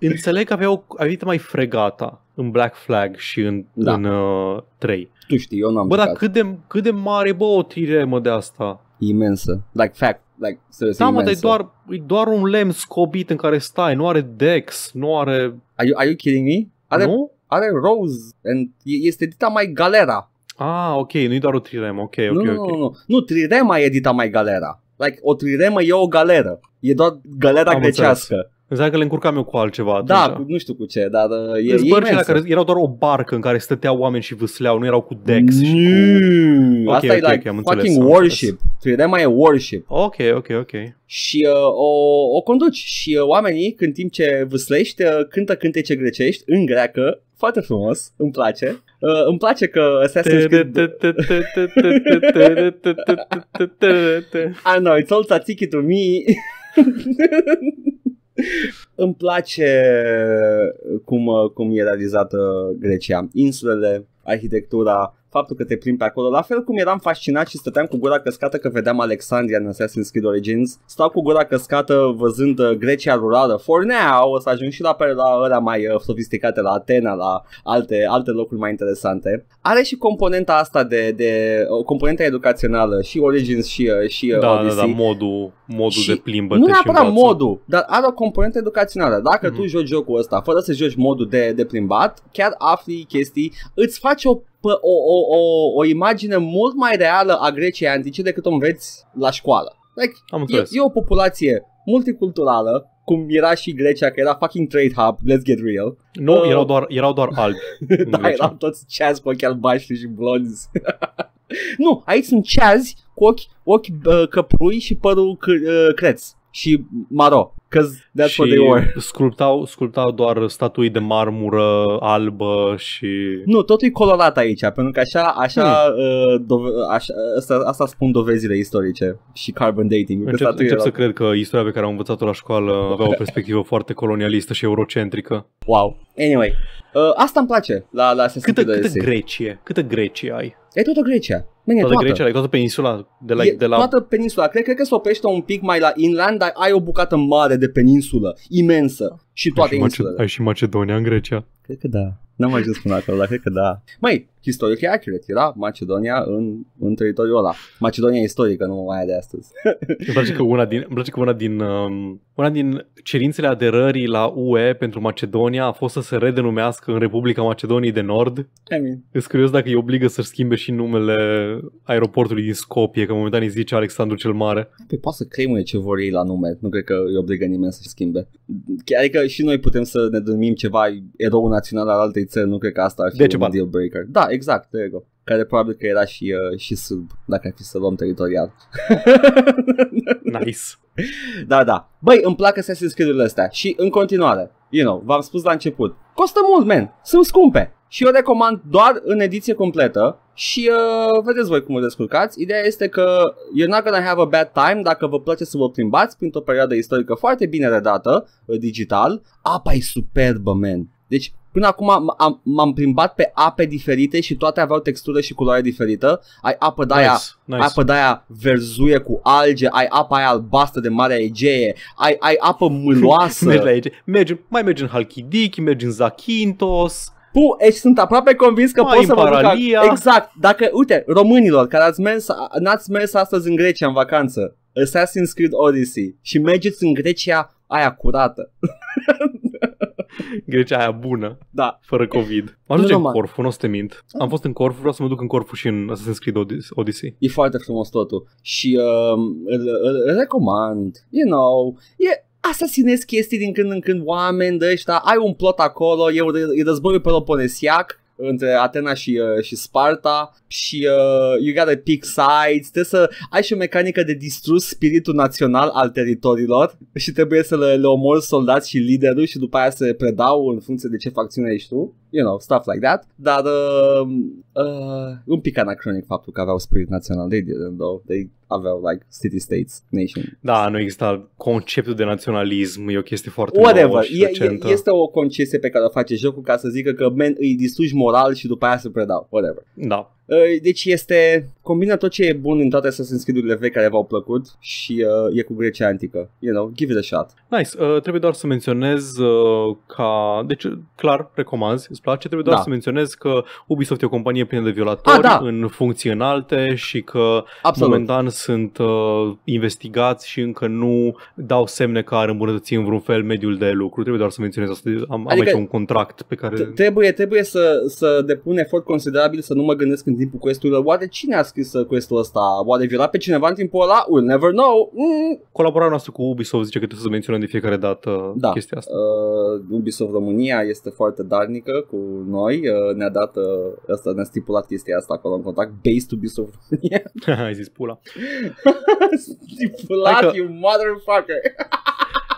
Înțeleg că aveau, avea mai fregata în Black Flag și în, da. în uh, 3. Tu știi, eu n-am Bă, dar cât de, cât de mare, bă, o triremă de asta? Imensă. Like, fact. Like, serios, da, mă, dar e doar, e doar un lemn scobit în care stai. Nu are Dex, nu are... Are you, are you kidding me? Are, nu? Are Rose. And este dita mai galera. Ah, ok, nu e doar o triremă, ok, ok, nu, ok. Nu, nu, nu, nu trirema e dita mai galera. Like, o triremă e o galeră. E doar galera Am grecească. Înțeles. Înseamnă că le încurcam eu cu altceva atunci. Da, cu, nu știu cu ce, dar uh, e, e care erau doar o barcă în care stăteau oameni și vâsleau, nu erau cu dex și cu... Okay, Asta okay, e like okay, fucking înțeles, warship. Credeam mai e warship. Ok, ok, ok. Și uh, o, o conduci și uh, oamenii, când timp ce vâslești, uh, cântă cântece grecești în greacă, foarte frumos, îmi place. Uh, îmi place că Assassin's Creed... I know, it's all tzatziki to me. [LAUGHS] Îmi place cum, cum e realizată Grecia. Insulele, arhitectura, faptul că te plimbi pe acolo. La fel cum eram fascinat și stăteam cu gura căscată că vedeam Alexandria în Assassin's Creed Origins, stau cu gura căscată văzând uh, Grecia rurală. For now o să ajung și la, la ăla mai uh, sofisticate, la Atena, la alte, alte locuri mai interesante. Are și componenta asta de, de o uh, componentă educațională și Origins și, uh, și uh, da, da Odyssey. Da, da, modul, modul și de plimbă. Nu neapărat și modul, dar are o componentă educațională. Dacă mm-hmm. tu joci jocul ăsta fără să joci modul de, de plimbat, chiar afli chestii, îți faci o o, o, o, o imagine mult mai reală a Greciei antice decât o înveți la școală. Like, Am e, e o populație multiculturală, cum era și Grecia, că era fucking trade hub, let's get real. Nu, uh, erau, doar, erau doar albi. [LAUGHS] da, erau toți ceazi cu ochi albaștri și blonzi. [LAUGHS] nu, aici sunt ceazi cu ochi, ochi uh, căprui și părul uh, creț și maro. That's și what they were. Sculptau, sculptau doar statui de marmură albă și... Nu, totul e colorat aici, pentru că așa, așa, hmm. uh, dove- așa asta, asta spun dovezile istorice și carbon dating. Încep, încep să cred că istoria pe care am învățat-o la școală avea o perspectivă [LAUGHS] foarte colonialistă și eurocentrică. Wow. Anyway, uh, asta îmi place la, la Câtă, câtă Grecie, câtă Grecie ai? E tot o Grecia. Bine, toată, toată Grecia, toată peninsula de la, e, de la... Toată peninsula, cred, cred că se oprește un pic mai la inland, dar ai o bucată mare de peninsulă, imensă și toate ai și insulele. Mace- ai și Macedonia în Grecia? Cred că da. N-am mai ajuns până acolo, dar cred că da. Mai, istoric accurate. Era Macedonia în, în teritoriul ăla. Macedonia istorică, nu mai de astăzi. [LAUGHS] îmi place că una din, îmi place că una din, um, una din cerințele aderării la UE pentru Macedonia a fost să se redenumească în Republica Macedoniei de Nord. I mean. Ești curios dacă îi obligă să schimbe și numele aeroportului din Scopie, că momentan îi zice Alexandru cel Mare. Pe păi poate să claimuie ce vor ei la nume, nu cred că îi obligă nimeni să-și schimbe. Adică și noi putem să ne denumim ceva erou național al altei țări, nu cred că asta ar fi de un ceva. deal breaker. Da, exact, Tego. Care probabil că era și, uh, și sârb, dacă ar fi să luăm teritorial. [LAUGHS] nice. Da, da. Băi, îmi plac să se urile astea și în continuare, you know, v-am spus la început, costă mult, men. sunt scumpe și eu recomand doar în ediție completă și uh, vedeți voi cum vă descurcați. Ideea este că you're not gonna have a bad time dacă vă place să vă plimbați printr-o perioadă istorică foarte bine redată, uh, digital. Apa e superbă, men. Deci Până acum m-am plimbat pe ape diferite și toate aveau textură și culoare diferită. Ai apă de aia, nice, nice. apă de aia verzuie cu alge, ai apa aia albastră de mare Egee, ai, ai apă [LAUGHS] mâloasă. mergi la Mergi, mai mergi în Halkidiki, mergi în Zakynthos. Pu, ești, sunt aproape convins că poți să vă duc Exact, dacă, uite, românilor care ați mers, n-ați mers astăzi în Grecia în vacanță, Assassin's Creed Odyssey și mergeți în Grecia aia curată. [LAUGHS] [LAUGHS] Grecia aia bună, da. fără COVID. Mă ajunge deci în Corfu, nu o să te mint. Am fost în Corfu, vreau să mă duc în Corfu și în Assassin's Creed Odyssey. E foarte frumos totul și uh, îl, îl, recomand, you know, e asasinezi chestii din când în când oameni de ăștia, ai un plot acolo, e, e războiul peloponesiac, între Atena și, uh, și Sparta și uh, you gotta pick sides, trebuie să ai și o mecanică de distrus spiritul național al teritoriilor și trebuie să le, le omori soldați și liderul și după aia le predau în funcție de ce facțiune ești tu you know, stuff like that, dar uh, uh, un pic anacronic faptul că aveau spirit național, they didn't though, they aveau like city states, nation. Da, nu exista conceptul de naționalism, e o chestie foarte Whatever. nouă și e, e, Este o concesie pe care o face jocul ca să zică că men, îi distrugi moral și după aia se predau, whatever. Da. Ă, deci este combina tot ce e bun în toate Assassin's Creed-urile vechi care v-au plăcut și uh, e cu Grecia antică. You know, give it a shot. Nice. Uh, trebuie doar să menționez uh, ca... Deci, clar, recomand, îți place. Trebuie doar da. să menționez că Ubisoft e o companie plină de violatori A, ah, da. în funcții înalte și că Absolut. momentan sunt uh, investigați și încă nu dau semne că ar îmbunătăți în vreun fel mediul de lucru. Trebuie doar să menționez asta. Am, adică am aici un contract pe care... Trebuie, trebuie să, să depun efort considerabil să nu mă gândesc în timpul questurilor. Oare cine a scris questul ăsta? Oare viola pe cineva în timpul ăla? We'll never know. Mm. Colaborarea noastră cu Ubisoft zice că trebuie să menționăm de fiecare dată da. chestia asta. Uh, Ubisoft România este foarte darnică cu noi. Uh, ne-a dat, uh, asta, ne-a stipulat chestia asta acolo în contact. Based Ubisoft România. [LAUGHS] Ai zis pula. [LAUGHS] stipulat, că... you motherfucker.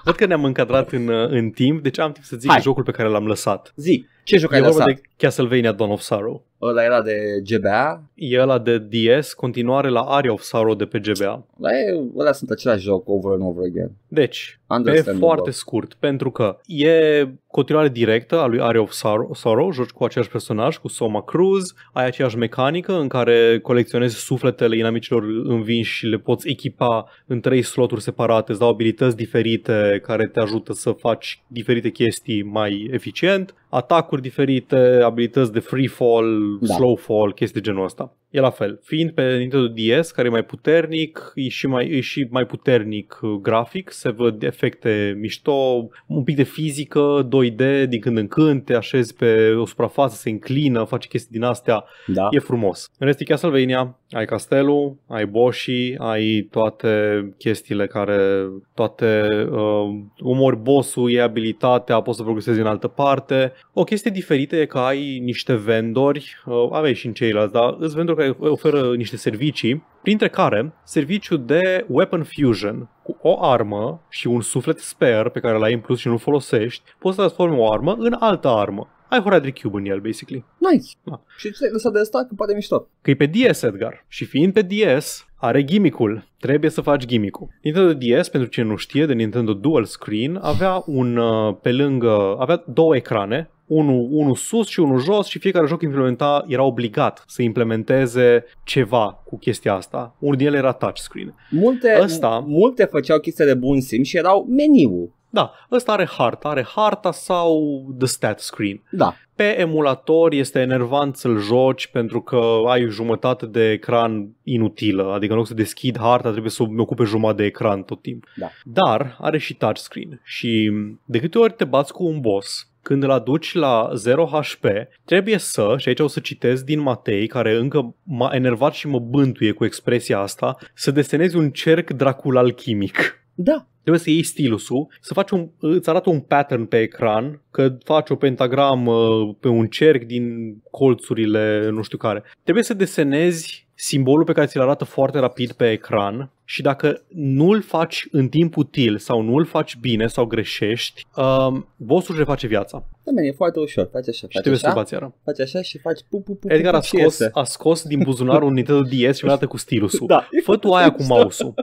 Văd că ne-am încadrat în, uh, în timp, deci am timp să zic Hai. jocul pe care l-am lăsat. Zic. Ce joc ai lăsat? de Castlevania Dawn of Sorrow. Ăla era de GBA? E ăla de DS, continuare la Area of Sorrow de pe GBA. Ăla, ăla sunt același joc over and over again. Deci, e foarte scurt, pentru că e continuare directă a lui Area of Sorrow, Sorrow, joci cu același personaj, cu Soma Cruz, ai aceeași mecanică în care colecționezi sufletele inamicilor învinși și le poți echipa în trei sloturi separate, îți dau abilități diferite care te ajută să faci diferite chestii mai eficient atacuri diferite, abilități de free fall, da. slow fall, chestii de genul ăsta. E la fel. Fiind pe Nintendo DS, care e mai puternic, e și mai, e și mai puternic uh, grafic, se văd efecte mișto, un pic de fizică, 2D din când în când, te așezi pe o suprafață, se înclină, face chestii din astea. Da. E frumos. În rest e Castlevania, ai castelul, ai boșii, ai toate chestiile care, toate uh, umori bossul, e abilitatea, poți să progresezi în altă parte. O chestie diferită e că ai niște vendori, uh, aveai și în ceilalți, dar îți vendori care care oferă niște servicii, printre care serviciul de Weapon Fusion. Cu o armă și un suflet spare pe care l-ai în plus și nu-l folosești, poți să transformi o armă în altă armă. Ai Horadric Cube în el, basically. Nice. Da. Și ce lăsat de asta? Că poate mișto. Că e pe DS, Edgar. Și fiind pe DS, are gimmick Trebuie să faci gimmick Nintendo DS, pentru cine nu știe, de Nintendo Dual Screen, avea un, uh, pe lângă, avea două ecrane unul, unul sus și unul jos și fiecare joc implementa, era obligat să implementeze ceva cu chestia asta. Unul din ele era touchscreen. Multe, Asta, multe făceau chestia de bun sim și erau meniu. Da, ăsta are harta, are harta sau the stat screen. Da. Pe emulator este enervant să-l joci pentru că ai jumătate de ecran inutilă, adică în loc să deschid harta trebuie să mi ocupe jumătate de ecran tot timpul. Da. Dar are și touchscreen și de câte ori te bați cu un boss când îl aduci la 0 HP, trebuie să, și aici o să citesc din Matei, care încă m-a enervat și mă bântuie cu expresia asta, să desenezi un cerc dracul alchimic. Da, trebuie să iei stilusul, să faci un, îți arată un pattern pe ecran, că faci o pentagramă pe un cerc din colțurile nu știu care. Trebuie să desenezi simbolul pe care ți-l arată foarte rapid pe ecran și dacă nu îl faci în timp util sau nu îl faci bine sau greșești, uh, um, bossul își face viața. Da, man, e foarte ușor, faci așa, faci și trebuie așa, să bați Faci așa și faci pu, pu, pu, Edgar a scos, a scos din buzunar un Nintendo DS și mi cu stilusul. [LAUGHS] Da. Fă tu aia cu mouse-ul.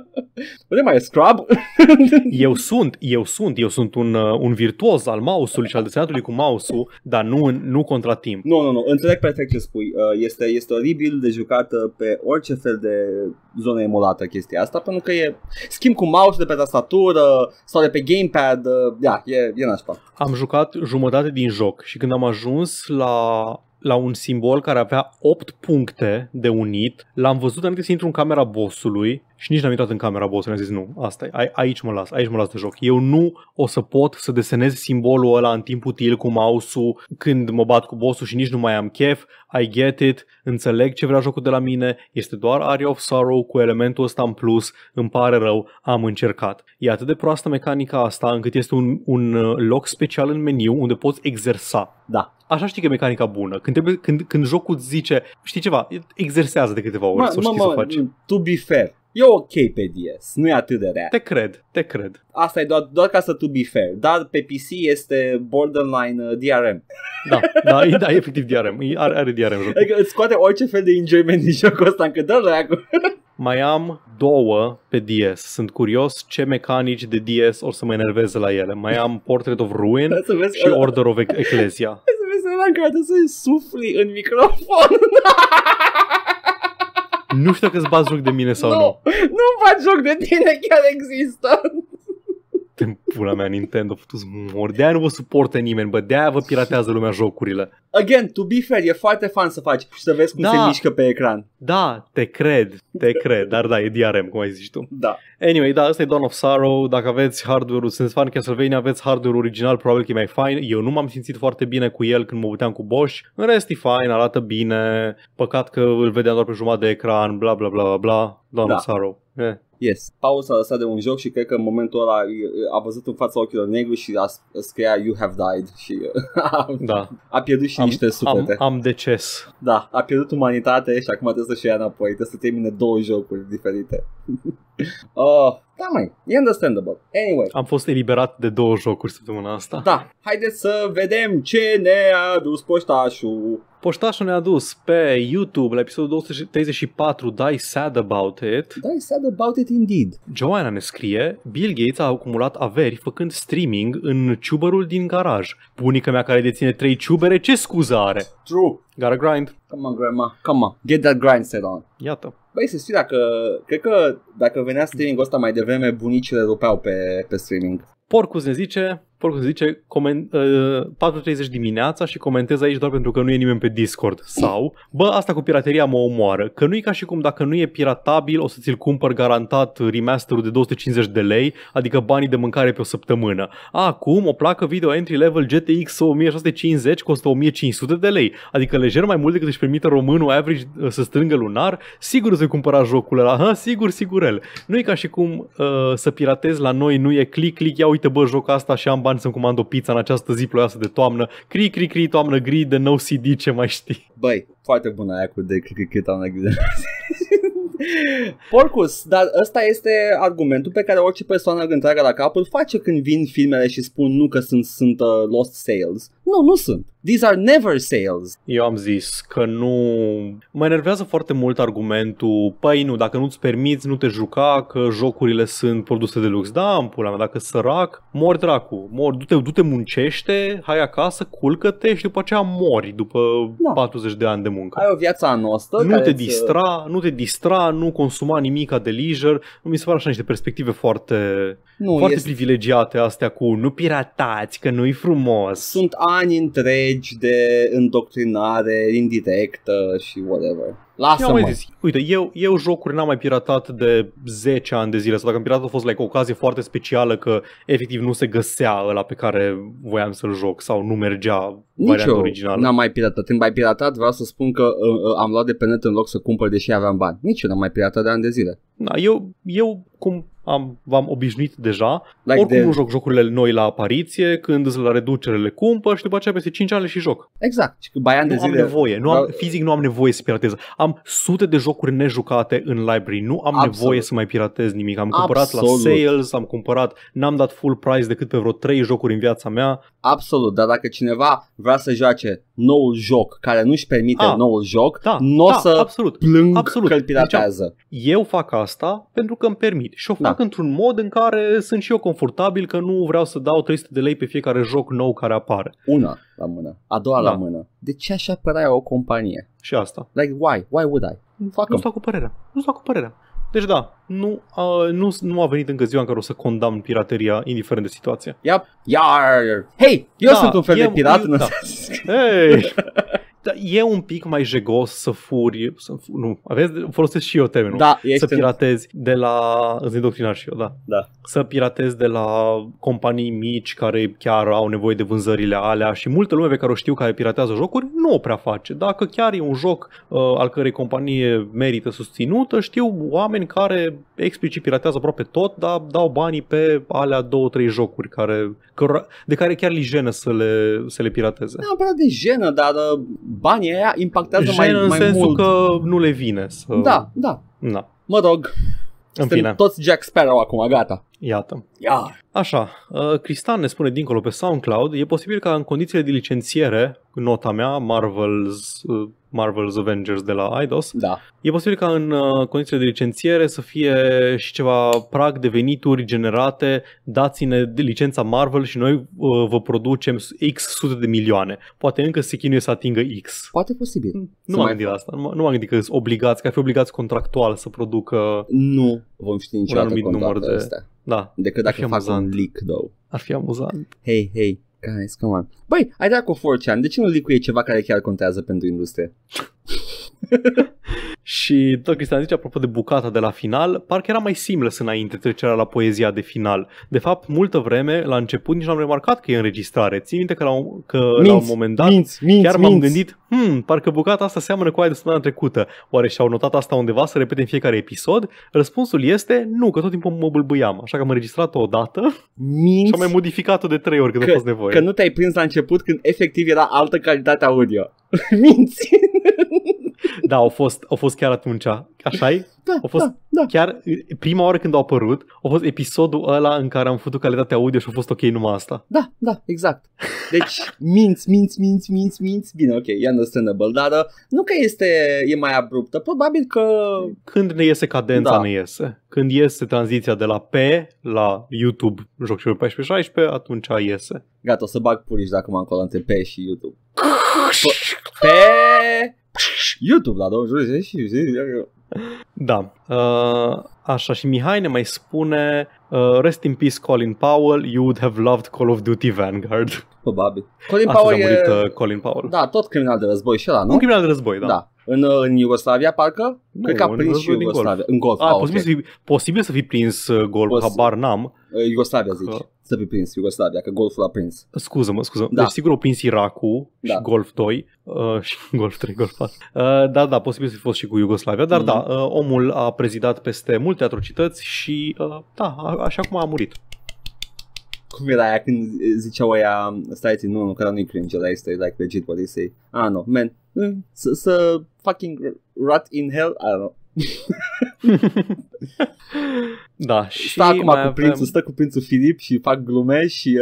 Unde [LAUGHS] mai e scrub? [LAUGHS] eu sunt, eu sunt, eu sunt un, uh, un virtuos al mouse-ului și al desenatului cu mouse-ul, dar nu, nu contra timp. Nu, nu, nu, înțeleg perfect ce spui. Uh, este, este oribil de jucată uh, pe orice fel de zonă emulată chestia asta, pentru că e schimb cu mouse de pe tastatură sau de pe gamepad, da, e, e nașpa. Am jucat jumătate din joc și când am ajuns la la un simbol care avea 8 puncte de unit. L-am văzut înainte să intru în camera bossului și nici n-am intrat în camera bossului. Am zis nu, asta e, aici mă las, aici mă las de joc. Eu nu o să pot să desenez simbolul ăla în timp util cu mouse-ul când mă bat cu bossul și nici nu mai am chef. I get it, înțeleg ce vrea jocul de la mine, este doar Area of Sorrow cu elementul ăsta în plus, îmi pare rău, am încercat. E atât de proastă mecanica asta încât este un, un uh, loc special în meniu unde poți exersa da. Așa știi că e mecanica bună. Când, trebuie, când, când jocul zice, știi ceva, exersează de câteva ori mă, să o știi mă, să faci. To be fair, E ok pe DS, nu e atât de rea. Te cred, te cred. Asta e doar, doar ca să to be fair, dar pe PC este borderline uh, DRM. Da, da, e, da, e efectiv DRM, e, are, are DRM. Jocul. Adică îți scoate orice fel de enjoyment din jocul ăsta, încă dă acum. [LAUGHS] Mai am două pe DS. Sunt curios ce mecanici de DS or să mă enerveze la ele. Mai am Portrait of Ruin și Order of Ecclesia. [LAUGHS] Să vezi care să-i sufli în microfon. [LAUGHS] Nu știu că îți bați joc de mine sau nu. Nu, nu faci joc de tine, chiar există în pula mea Nintendo, fătuți mor. De-aia nu vă suportă nimeni, bă, de-aia vă piratează lumea jocurile. Again, to be fair, e foarte fan să faci și să vezi cum da. se mișcă pe ecran. Da, te cred, te cred, dar da, e DRM, cum ai zis tu. Da. Anyway, da, asta e Dawn of Sorrow, dacă aveți hardware-ul, sunteți fan Castlevania, aveți hardware original, probabil că e mai fain. Eu nu m-am simțit foarte bine cu el când mă puteam cu Bosch. În rest e fain, arată bine, păcat că îl vedeam doar pe jumătate de ecran, bla bla bla bla bla, Dawn da. of Sorrow. Eh. Yes. Paul s-a lăsat de un joc și cred că în momentul ăla a văzut în fața ochilor negru și a scria You have died [LAUGHS] și a, uh, da. a pierdut și am, niște suflete. Am, am deces. Da, a pierdut umanitate și acum trebuie să-și ia înapoi, trebuie să termine două jocuri diferite. [LAUGHS] Uh, da, mai, e understandable. Anyway. Am fost eliberat de două jocuri săptămâna asta. Da. Haideți să vedem ce ne-a adus poștașul. Poștașul ne-a dus pe YouTube la episodul 234 Die Sad About It. Die Sad About It indeed. Joanna ne scrie, Bill Gates a acumulat averi făcând streaming în ciuberul din garaj. Bunica mea care deține trei ciubere, ce scuză are? True. Gotta grind. Come on, grandma. Come on. Get that grind set on. Iată. Băi, să știi, dacă, cred că dacă venea streaming ăsta mai devreme, bunicile rupeau pe, pe streaming. Porcus ne zice, Porcus ne zice coment, uh, 4.30 dimineața și comentez aici doar pentru că nu e nimeni pe Discord. Sau, bă, asta cu pirateria mă omoară, că nu e ca și cum dacă nu e piratabil o să ți-l cumpăr garantat remasterul de 250 de lei, adică banii de mâncare pe o săptămână. Acum o placă video entry level GTX 1650 costă 1500 de lei, adică lejer mai mult decât își permite românul average ă, să strângă lunar, sigur să cumpăra jocul ăla, ha, sigur, el. Nu e ca și cum uh, să piratezi la noi, nu e click, click, ia uite uite bă, joc asta și am bani să-mi comand o pizza în această zi ploioasă de toamnă, cri, cri, cri, toamnă gri, de no CD, ce mai știi. Băi, foarte bună aia cu de crichita în Porcus, dar ăsta este argumentul pe care orice persoană îl întreagă la capul face când vin filmele și spun nu că sunt, sunt uh, lost sales. Nu, nu sunt. These are never sales. Eu am zis că nu... Mă enervează foarte mult argumentul, păi nu, dacă nu-ți permiți, nu te juca, că jocurile sunt produse de lux. Da, am pula mea, dacă sărac, mori dracu, mori, du-te, du-te muncește, hai acasă, culcă-te și după aceea mori după da. 40 40 de ani de muncă. Ai o viață noastră. Nu te distra, nu te distra, nu consuma nimica de leisure. Nu mi se pare așa niște perspective foarte, nu, foarte este... privilegiate astea cu nu piratați, că nu-i frumos. Sunt ani întregi de îndoctrinare indirectă și whatever. Lasă-mă. Uite, eu, eu jocuri n-am mai piratat de 10 ani de zile sau dacă am piratat a fost like, o ocazie foarte specială că efectiv nu se găsea ăla pe care voiam să-l joc sau nu mergea Nici varianta originală. n-am mai piratat. Când mai piratat vreau să spun că uh, uh, am luat de pe net în loc să cumpăr deși aveam bani. Nici eu n-am mai piratat de ani de zile na, da, eu, eu cum am, v-am obișnuit deja. Like Oricum the... nu joc jocurile noi la apariție, când sunt la reducere le cumpăr și după aceea peste 5 ani le și joc. Exact. Bai ani nu de am zile... nevoie, nu am, fizic nu am nevoie să piratez. Am sute de jocuri nejucate în library, nu am Absolut. nevoie să mai piratez nimic. Am cumpărat Absolut. la sales, am cumpărat, n-am dat full price decât pe vreo 3 jocuri în viața mea. Absolut, dar dacă cineva vrea să joace noul joc care nu-și permite A, ah, noul joc, da, nu o da, să absolut, plâng absolut. că îl deci piratează. Deci, eu fac asta asta pentru că îmi permit și o fac da. într-un mod în care sunt și eu confortabil că nu vreau să dau 300 de lei pe fiecare joc nou care apare. Una la mână, a doua da. la mână. De ce aș apărea o companie? Și asta. Like, why? Why would I? nu fac cu părerea. Nu fac cu părerea. Deci da, nu, uh, nu, nu a venit încă ziua în care o să condamn pirateria, indiferent de situație. Yep. Iar! Hei, eu da, sunt un fel e, de pirat. Eu, da. [LAUGHS] Hei! [LAUGHS] [LAUGHS] da, e un pic mai jegos să furi, să nu, aveți, folosesc și eu termenul, da, să piratezi de la, îți indoctrinar și eu, da. da, să piratezi de la companii mici care chiar au nevoie de vânzările alea și multe lume pe care o știu care piratează jocuri nu o prea face. Dacă chiar e un joc uh, al cărei companie merită susținută, știu oameni care explicit piratează aproape tot, dar dau banii pe alea două, trei jocuri care, de care chiar li jenă să le, să le pirateze. Neapărat de jenă, dar uh, banii aia impactează Gen mai, în mai sensul mult. că nu le vine să... Da, da. da. Mă rog, în fine. toți Jack Sparrow acum, gata. Iată. Ia. Așa, uh, Cristan ne spune dincolo pe SoundCloud, e posibil ca în condițiile de licențiere, nota mea, Marvel's uh, Marvel's Avengers de la IDOS. Da. E posibil ca în uh, condițiile de licențiere să fie și ceva prag de venituri generate, dați-ne de licența Marvel și noi uh, vă producem X sute de milioane. Poate încă se chinuie să atingă X. Poate posibil. Nu m-am gândit la asta, nu, m-am gândit că sunt obligați, că ar fi obligați contractual să producă... Nu vom ști niciodată un anumit număr de... Astea. Da. Decât dacă fac un leak, though. Ar fi amuzant. Hei, hei, Guys, come on. Băi, ai dat cu 4 de ce nu licuie ceva care chiar contează pentru industrie? [LAUGHS] și tot Cristian zice, apropo de bucata de la final, parcă era mai seamless înainte trecerea la poezia de final. De fapt, multă vreme, la început, nici nu am remarcat că e înregistrare. Țin minte că la un, că minți, la un moment dat minți, minți, chiar minți. m-am gândit hmm, parcă bucata asta seamănă cu aia de săptămâna trecută. Oare și-au notat asta undeva să repete în fiecare episod? Răspunsul este nu, că tot timpul mă bâlbâiam, așa că am înregistrat-o odată Minți și am mai modificat-o de trei ori când că, a fost nevoie. Că nu te-ai prins la început când efectiv era altă calitate audio. [LAUGHS] Minți! da, au fost, au fost chiar atunci. așa -i? da, a fost da, da. chiar prima oară când au apărut, a fost episodul ăla în care am făcut calitatea audio și a fost ok numai asta. Da, da, exact. Deci minți, minți, minți, minți, minți, bine, ok, e understandable, dar nu că este, e mai abruptă, probabil că... Când ne iese cadența, da. ne iese. Când iese tranziția de la P la YouTube, joc și 14-16, atunci iese. Gata, o să bag purici dacă m-am între P și YouTube. P... YouTube, la 20 [LAUGHS] Da. Uh, așa, și Mihai ne mai spune uh, Rest in peace Colin Powell, you would have loved Call of Duty Vanguard. [LAUGHS] Probabil. Colin Astăzi Powell a murit, e... Uh, Colin Powell. Da, tot criminal de război și ăla, nu? Un criminal de război, da. da. În, uh, în Iugoslavia, parcă? Nu, Cred că a prins și Iugoslavia. Golf. În golf. A, ah, posibil, okay. să fi, posibil să fi prins uh, golf, Pos- habar n-am. Eh, Iugoslavia zici. Că... Să fi prins Iugoslavia, că golful a prins. Scuză-mă, scuză-mă. Da. Deci sigur o prins Irakul da. Golf 2 uh, și Golf 3, eh, [LAUGHS] Golf 4. Uh, da, da, posibil să fi fost și cu Iugoslavia, dar mm-hmm. da, uh, omul a prezidat peste multe atrocități și uh, da, a, așa cum a murit. Cum era aia când ziceau aia, stai ți nu, nu, că nu-i cringe, ăla este like legit what they say. Ah, no, man, să fucking rot in hell, I don't know da, și stă acum cu avem... stă cu prințul Filip și fac glume și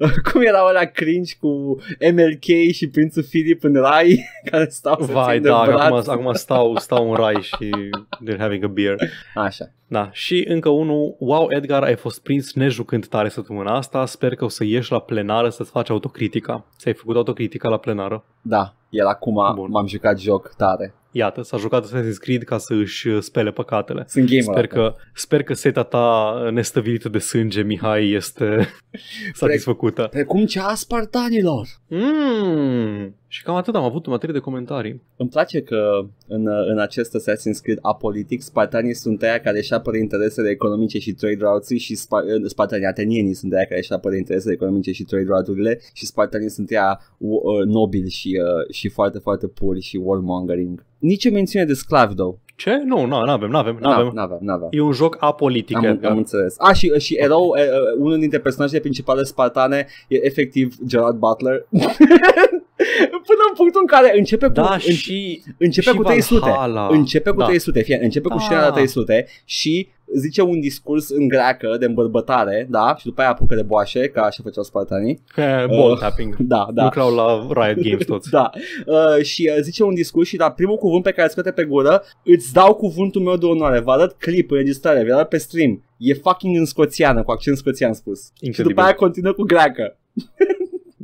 uh, [LAUGHS] cum era ăla cringe cu MLK și prințul Filip în rai [LAUGHS] care stau să Vai, da, acum, acum stau, stau în rai și they're having a beer. Așa. Da, și încă unul, wow Edgar, ai fost prins nejucând tare săptămâna asta, sper că o să ieși la plenară să-ți faci autocritica. Ți-ai făcut autocritica la plenară? Da, el acum Bun. m-am jucat joc tare iată, s-a jucat Assassin's Creed ca să își uh, spele păcatele. Sunt gamer, sper, că, sper că seta ta nestăvilită de sânge, Mihai, este [LAUGHS] satisfăcută. Pre- precum cea a spartanilor. Mm. Și cam atât am avut în materie de comentarii. Îmi place că în, în acest Assassin's Creed apolitic, spartanii sunt aia care își apără interesele economice și trade routes și spa- eh, spartanii atenienii sunt aia care își apără interesele economice și trade routes și spartanii sunt aia uh, eh, nobili și, uh, și foarte, foarte puri și warmongering. Nici o mențiune de sclav though. Ce? Nu, nu, nu avem nu avem nu avem N-avem, n-avem. E un joc apolitic, am, Am înțeles. A, ah, și, și erou, okay. unul dintre personajele principale spartane e efectiv Gerard Butler. [LAUGHS] Până în punctul în care începe cu, da, în, și, începe și cu 300. Valhalla. Începe cu da. 300, fie, începe da. cu 300 și zice un discurs în greacă de îmbărbătare, da, și după aia apucă de boașe, ca așa făceau spartanii. Uh, ball uh, tapping. [LAUGHS] Da, da. Lucrau la Riot Games toți. [LAUGHS] da. Uh, și uh, zice un discurs și la primul cuvânt pe care îți scoate pe gură, îți dau cuvântul meu de onoare. Vă arăt clip, înregistrare, vă arăt pe stream. E fucking în scoțiană, cu accent scoțian spus. Incredibil. Și după aia continuă cu greacă. [LAUGHS]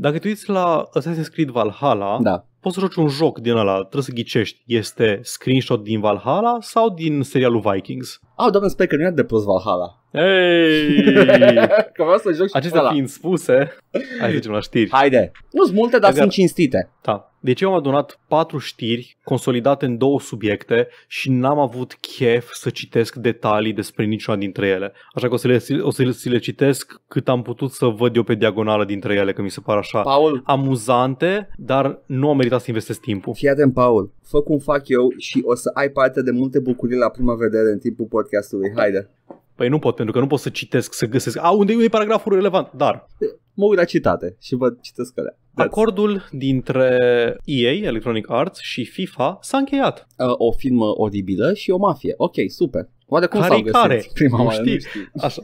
Dacă te uiți la Assassin's Creed Valhalla, da. poți să joci un joc din ăla, trebuie să ghicești, este screenshot din Valhalla sau din serialul Vikings? Au, oh, doamne, sper că nu e de plus Valhalla. Hei! [LAUGHS] că vreau să joc și Acestea fiind spuse, hai să zicem la știri. Haide! Nu sunt multe, dar sunt cinstite. Da. Deci eu am adunat patru știri consolidate în două subiecte și n-am avut chef să citesc detalii despre niciuna dintre ele. Așa că o să le, o să le citesc cât am putut să văd eu pe diagonală dintre ele, că mi se par așa Paul. amuzante, dar nu am meritat să investesc timpul. Fii atent, Paul, fă cum fac eu și o să ai parte de multe bucurii la prima vedere în timpul podcastului. Haide! Păi nu pot, pentru că nu pot să citesc, să găsesc. A, unde e paragraful relevant? Dar mă uit la citate și vă citesc alea. Acordul dintre EA, Electronic Arts și FIFA s-a încheiat. Uh, o filmă oribilă și o mafie. Ok, super. Oare cum care s-au găsit care? [LAUGHS] prima nu Știi. Nu știi. Așa.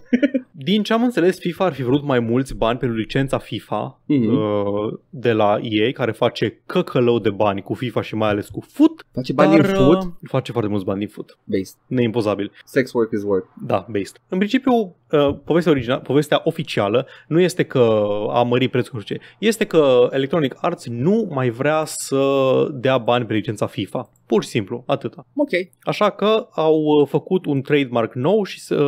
Din ce am înțeles, FIFA ar fi vrut mai mulți bani pentru licența FIFA mm-hmm. uh, de la EA, care face căcălău de bani cu FIFA și mai ales cu foot. Face bani dar, din uh, foot? face foarte mulți bani din foot. Based. Neimpozabil. Sex work is work. Da, based. În principiu, Uh, povestea, original, povestea oficială nu este că a mărit prețul ce, este că Electronic Arts nu mai vrea să dea bani pe licența FIFA. Pur și simplu, atâta. Ok. Așa că au uh, făcut un trademark nou și uh,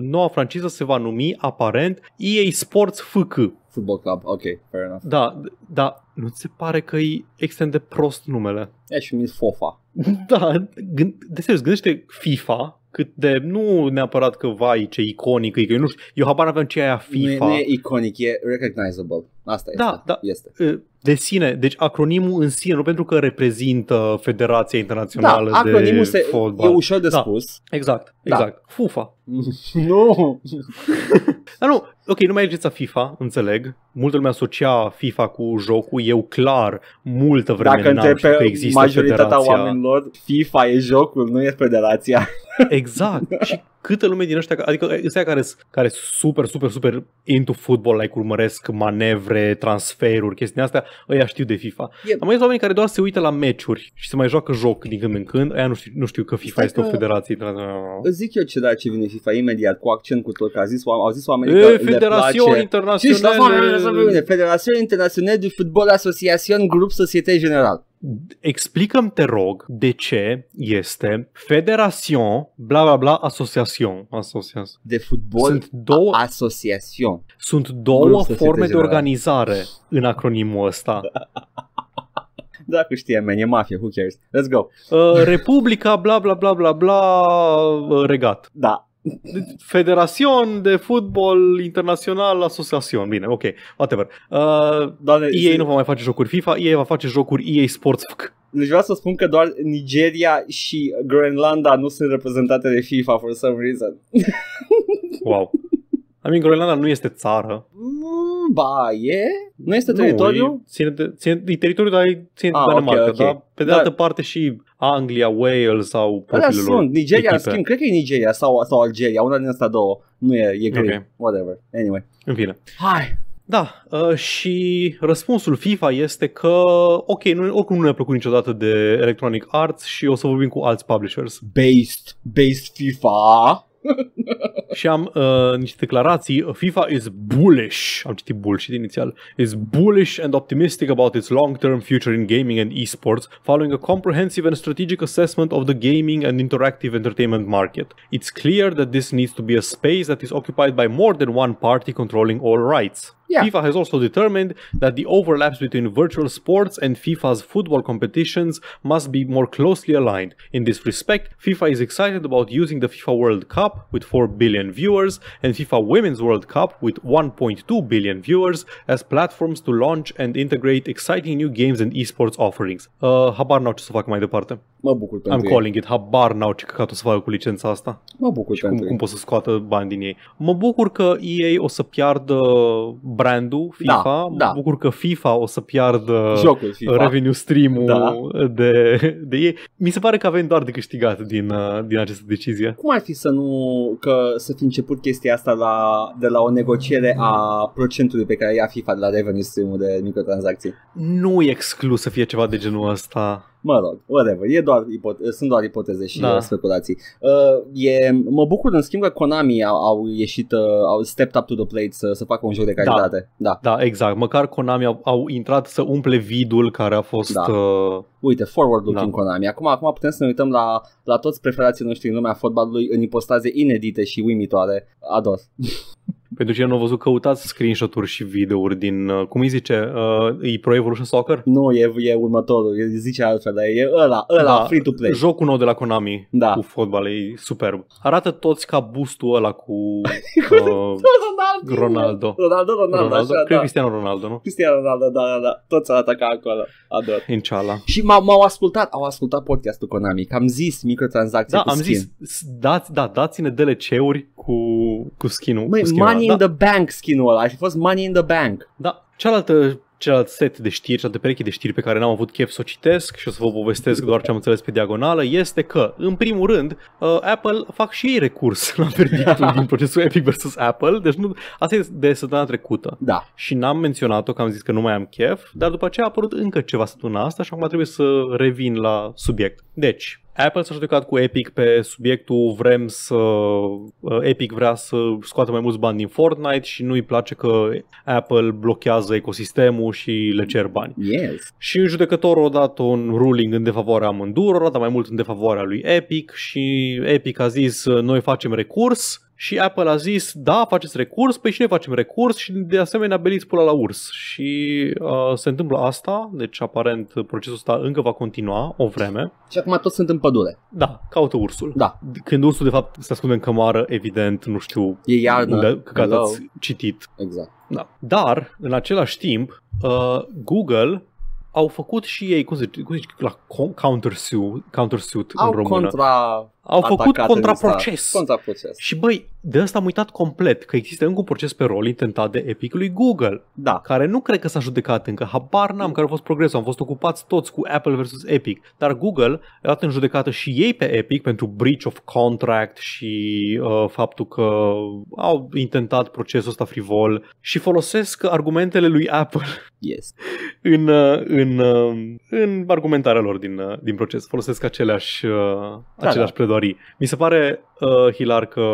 noua franciză se va numi aparent EA Sports FC. Football Club, ok, fair enough. Da, da, nu ți se pare că e extrem de prost numele? E și mi fofa. Da, gând, de serios, gândește FIFA, cât de, nu neapărat că vai ce iconic e, eu nu știu, eu habar aveam ce aia FIFA. Nu e, nu e iconic, e recognizable. Asta da, este. Da, da. Este. Ă, de sine, deci acronimul în sine, pentru că reprezintă Federația Internațională da, acronimul de se, Fotbal. e ușor de da, spus. Exact, da. exact. FUFA. [LAUGHS] nu! No. Dar nu, ok, nu mai ergeți la FIFA, înțeleg. Multă lume asocia FIFA cu jocul. Eu clar, multă vreme Dacă n-am pe că există majoritatea federația. oamenilor, FIFA e jocul, nu e federația. exact. [LAUGHS] Și câtă lume din ăștia, adică ăștia care care super, super, super into football, like urmăresc manevre, transferuri, chestii astea, ăia știu de FIFA. Yep. Am mai oameni care doar se uită la meciuri și se mai joacă joc din când în când, ăia nu știu, nu știu că FIFA Stai este că... o federație. Zic eu ce da ce vine FIFA imediat, cu accent cu tot, că a zis, au zis oamenii că Federațion Internațional. Federațion Internațional de Football Asociație Grup societate General explicăm te rog, de ce este Federation, bla bla bla, Association. Association. De fotbal, Sunt două, Association. Sunt două forme de organizare în acronimul ăsta. [LAUGHS] Da, că știe, e mafie, who cares? Let's go. Uh, Republica, bla bla bla bla bla, uh, regat. Da, Federațion de Fotbal Internațional Asociațion. Bine, ok, whatever. Uh, Doamne, EA nu va mai face jocuri FIFA, EA va face jocuri EA Sports. Deci vreau să spun că doar Nigeria și Groenlanda nu sunt reprezentate de FIFA for some reason. [LAUGHS] wow. I mean, Groenlanda nu este țară. Mm, ba, e? Nu este teritoriu? Nu, e, ține de, ține, e teritoriu, dar e ține ah, de Danemarca, okay, okay. dar pe de dar... altă parte și Anglia, Wales sau Alea sunt, Nigeria, echipe. schimb, cred că e Nigeria sau, sau Algeria, una din astea două. Nu e, e greu, okay. whatever, anyway. În fine. Hai! Da, uh, și răspunsul FIFA este că, ok, nu, oricum nu ne-a plăcut niciodată de Electronic Arts și o să vorbim cu alți publishers. Based, based FIFA. și am uh, niște declarații. FIFA is bullish, am citit bullshit inițial, is bullish and optimistic about its long-term future in gaming and esports, following a comprehensive and strategic assessment of the gaming and interactive entertainment market. It's clear that this needs to be a space that is occupied by more than one party controlling all rights. Yeah. FIFA has also determined that the overlaps between virtual sports and FIFA's football competitions must be more closely aligned. In this respect, FIFA is excited about using the FIFA World Cup with 4 billion viewers and FIFA Women's World Cup with 1.2 billion viewers as platforms to launch and integrate exciting new games and esports offerings. Uh, habar n ce să fac mai departe. Mă bucur pentru I'm calling it, habar n-au ce o să facă cu licența asta. Mă bucur și pentru cum, ei. cum pot să scoată bani din ei. Mă bucur că EA o să piardă brandul FIFA, da, da. mă da. bucur că FIFA o să piardă Jocul FIFA. revenue stream-ul da. de, de ei. Mi se pare că avem doar de câștigat din, din această decizie. Cum ar fi să nu, că să fi început chestia asta la, de la o negociere a procentului pe care ia FIFA de la revenue stream-ul de microtransacții? Nu e exclus să fie ceva de genul ăsta. Mă rog, whatever, e doar ipo- sunt doar ipoteze și da. Uh, speculații. Uh, e, mă bucur în schimb că Konami au, au ieșit, uh, au stepped up to the plate să, să facă un joc de da. calitate. Da, da. da exact. Măcar Konami au, au intrat să umple vidul care a fost... Da. Uh... Uite, forward looking da. Konami. Acum, acum putem să ne uităm la, la toți preferații noștri în lumea fotbalului în ipostaze inedite și uimitoare. ados. [LAUGHS] Pentru cine nu a văzut, căutați screenshot-uri și videouri din, uh, cum îi zice, uh, e Pro Evolution Soccer? Nu, e, e următorul, e, zice altfel, dar e ăla, ăla, da, free to play. Jocul nou de la Konami da. cu fotbal, e superb. Arată toți ca bustul ăla cu [LAUGHS] uh, Ronaldo. Ronaldo, Ronaldo, Ronaldo, Ronaldo așa, Cred da. Cristiano Ronaldo, nu? Cristiano Ronaldo, da, da, da. Toți arată ca acolo. Ador. Inceala. Și m-au, au ascultat, au ascultat podcastul Konami, că am zis microtransacții da, cu am skin. zis, da, da, dați-ne DLC-uri cu, cu skin-ul. Măi, cu skin Money da. in the Bank skin-ul ăla. și fi fost Money in the Bank. Da. Cealaltă celălalt set de știri, cealaltă pereche de știri pe care n-am avut chef să o citesc și o să vă povestesc doar ce am înțeles pe diagonală, este că, în primul rând, uh, Apple fac și ei recurs [LAUGHS] la verdictul [LAUGHS] din procesul Epic vs. Apple, deci nu, asta e de săptămâna trecută. Da. Și n-am menționat-o, că am zis că nu mai am chef, dar după aceea a apărut încă ceva săptămâna asta și acum trebuie să revin la subiect. Deci, Apple s-a judecat cu Epic pe subiectul vrem să... Uh, Epic vrea să scoată mai mulți bani din Fortnite și nu-i place că Apple blochează ecosistemul și le cer bani. Yes. Și judecătorul a dat un ruling în defavoarea amândurora, dar mai mult în defavoarea lui Epic și Epic a zis noi facem recurs și Apple a zis, da, faceți recurs, păi și noi facem recurs și de asemenea beliți pula la urs. Și uh, se întâmplă asta, deci aparent procesul ăsta încă va continua o vreme. Și acum toți sunt în pădure. Da, caută ursul. Da. Când ursul de fapt se ascunde în cămară, evident, nu știu e iarnă. unde că ați citit. Exact. Da. Dar, în același timp, uh, Google au făcut și ei, cum zici, cum se la countersuit, countersuit au în română. Contra au făcut contraproces. Da. contraproces. Și băi, de asta am uitat complet că există încă un proces pe rol intentat de Epic lui Google, da. care nu cred că s-a judecat încă, habar n-am mm. care a fost progresul, am fost ocupați toți cu Apple versus Epic, dar Google a dat în judecată și ei pe Epic pentru breach of contract și uh, faptul că au intentat procesul ăsta frivol și folosesc argumentele lui Apple yes. [LAUGHS] în, uh, în, în, uh, în argumentarea lor din, uh, din proces, folosesc aceleași, uh, da, aceleași da dori. Mi se pare uh, hilar că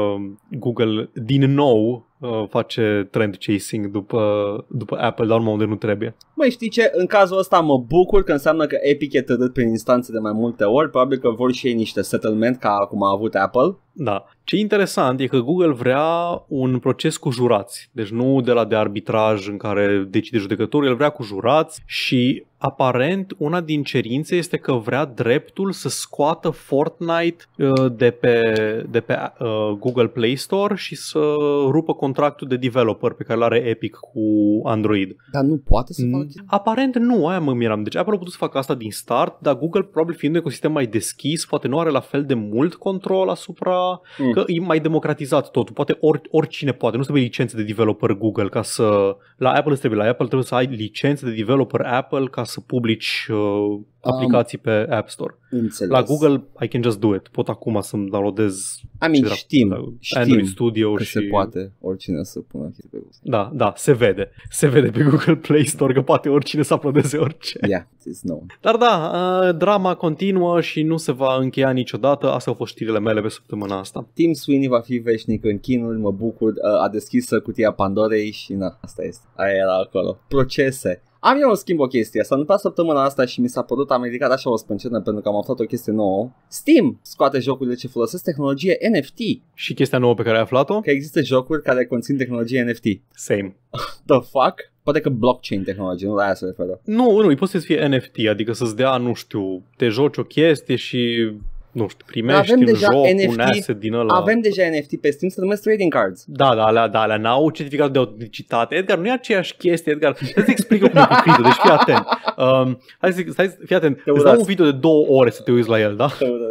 Google din nou uh, face trend chasing după, după Apple, dar unde nu trebuie. Mai știi ce? În cazul ăsta mă bucur că înseamnă că Epic e târât prin instanțe de mai multe ori. Probabil că vor și ei niște settlement ca cum a avut Apple da. Ce interesant e că Google vrea un proces cu jurați, deci nu de la de arbitraj în care decide judecătorul, el vrea cu jurați și aparent una din cerințe este că vrea dreptul să scoată Fortnite uh, de pe, de pe uh, Google Play Store și să rupă contractul de developer pe care îl are Epic cu Android. Dar nu poate să mm. facă Aparent nu, aia mă miram. Deci Apple a putut să facă asta din start, dar Google probabil fiind un ecosistem mai deschis, poate nu are la fel de mult control asupra Mm. Că e mai democratizat totul. Poate or, oricine poate. Nu trebuie licențe de developer Google ca să... La Apple trebuie. La Apple trebuie să ai licențe de developer Apple ca să publici uh, aplicații um, pe App Store. Înțeles. La Google I can just do it. Pot acum să-mi downloadez Amici, știm, știm Android Studio că și... se poate oricine să pună chestii pe Google. Da, da, se vede. Se vede pe Google Play Store că poate oricine să aplodeze orice. Yeah, it's known. Dar da, uh, drama continuă și nu se va încheia niciodată. Astea au fost știrile mele pe săptămâna asta. Tim Sweeney va fi veșnic în chinuri, mă bucur. Uh, a deschis cutia Pandorei și na, asta este. Aia era acolo. Procese. Am eu în schimb o chestie, s-a întâmplat săptămâna asta și mi s-a părut, am ridicat așa o spâncenă pentru că am aflat o chestie nouă. Steam scoate jocurile ce folosesc tehnologie NFT. Și chestia nouă pe care ai aflat-o? Că există jocuri care conțin tehnologie NFT. Same. [LAUGHS] The fuck? Poate că blockchain tehnologie, nu la aia se referă. Nu, nu, îi poți să fie NFT, adică să-ți dea, nu știu, te joci o chestie și nu știu, primești avem deja joc NFT, un asset din ăla. Avem deja NFT pe Steam, se numesc trading cards. Da, da, alea, da, alea n-au certificat de autenticitate. Edgar, nu e aceeași chestie, Edgar. Să-ți explic eu cum e cu video, deci fii atent. Um, hai să stai, fii atent. Te Îți dau un video de două ore să te uiți la el, da? Te [LAUGHS]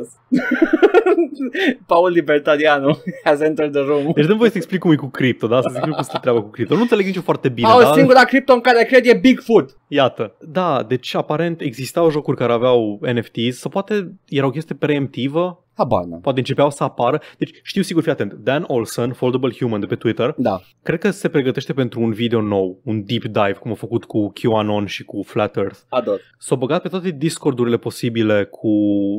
Paul Libertarianu has entered the room. Deci nu voi să explic cum e cu cripto, da? Să zic cum se treabă cu cripto. Nu înțeleg nicio foarte bine. Paul, da? singura cripto în care cred e Bigfoot. Iată. Da, deci aparent existau jocuri care aveau NFTs, sau poate erau chestii preemptive evolutivă Habana. Poate începeau să apară. Deci știu sigur, fii atent, Dan Olson, Foldable Human de pe Twitter, da. cred că se pregătește pentru un video nou, un deep dive, cum a făcut cu QAnon și cu Flat Earth. Ador. s au băgat pe toate discordurile posibile cu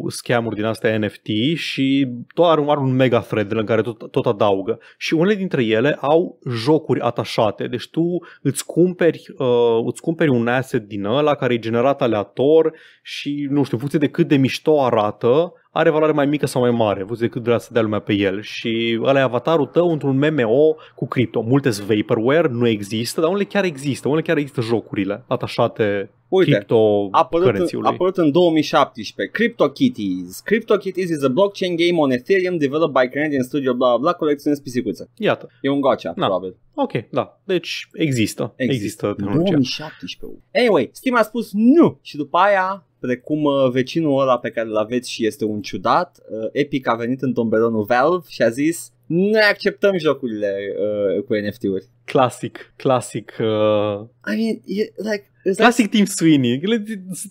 scamuri din astea NFT și tot are, are un mega thread în care tot, tot adaugă. Și unele dintre ele au jocuri atașate. Deci tu îți cumperi, uh, îți cumperi un asset din ăla care e generat aleator și, nu știu, în funcție de cât de mișto arată, are valoare mai mică sau mai mare, văzut de cât vrea să dea lumea pe el. Și ăla e avatarul tău într-un MMO cu cripto. Multe vaporware nu există, dar unele chiar există. Unele chiar există jocurile atașate Uite, a apărut, în, apărut în 2017 CryptoKitties CryptoKitties is a blockchain game on Ethereum developed by Canadian studio bla bla bla colecționez pisicuțe Iată E un gacha, da. probabil Ok, da, deci există Există, există 2017 Anyway, Steam a spus nu și după aia precum uh, vecinul ăla pe care îl aveți și este un ciudat, uh, Epic a venit în tomberonul Valve și a zis noi acceptăm jocurile uh, cu NFT-uri. Clasic, clasic. Uh... I mean, e, like, Classic Team Sweeney.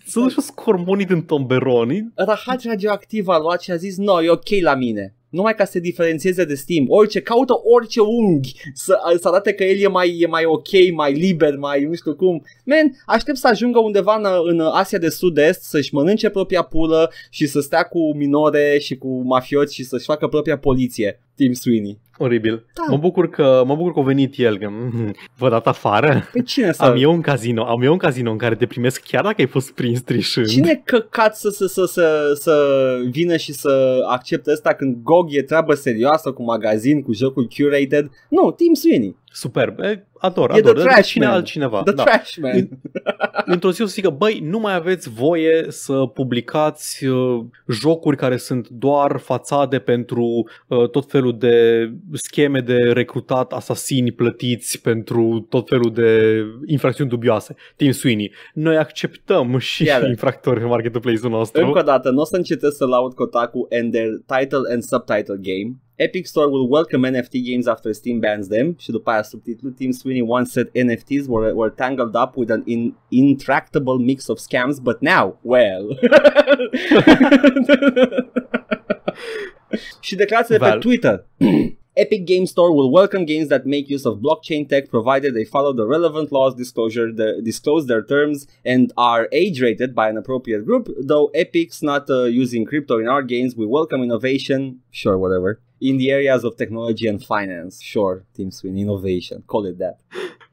Să nu fost cormonit în tomberoni. Rahat radioactiv a luat și a zis, no, e ok la mine numai ca să se diferențieze de Steam. Orice, caută orice unghi să, să arate că el e mai, e mai ok, mai liber, mai nu știu cum. Man, aștept să ajungă undeva în, în Asia de Sud-Est să-și mănânce propria pulă și să stea cu minore și cu mafioți și să-și facă propria poliție. Tim Sweeney. Oribil. Da. Mă bucur că mă bucur că a venit el. Că, mm, vă dat afară. Pe păi cine să... Am eu un casino, am eu un casino în care te primesc chiar dacă ai fost prins trișând. Cine căcat să, să, să, să, să vină și să accepte asta când GOG e treabă serioasă cu magazin, cu jocul curated? Nu, Tim Sweeney. Superb. E, ador, e ador. The trash cine man. altcineva. The da. trash man. Într-o zi o să zică, băi, nu mai aveți voie să publicați uh, jocuri care sunt doar fațade pentru uh, tot felul de scheme de recrutat asasini plătiți pentru tot felul de infracțiuni dubioase. Tim Sweeney. Noi acceptăm [LAUGHS] și Iară. infractori în marketplace-ul nostru. Încă o dată, nu o să încetez să laud Kotaku and their title and subtitle game Epic Store will welcome NFT games after Steam bans them și după aia subtitlul Tim Sweeney once said NFTs were, were tangled up with an in, intractable mix of scams but now, well. [LAUGHS] [LAUGHS] și declarațiile Val. pe Twitter [CLEARS THROAT] Epic Game Store will welcome games that make use of blockchain tech provided they follow the relevant laws, disclosure, the, disclose their terms, and are age rated by an appropriate group. Though Epic's not uh, using crypto in our games, we welcome innovation. Sure, whatever. In the areas of technology and finance. Sure, Team Swin, innovation. Call it that.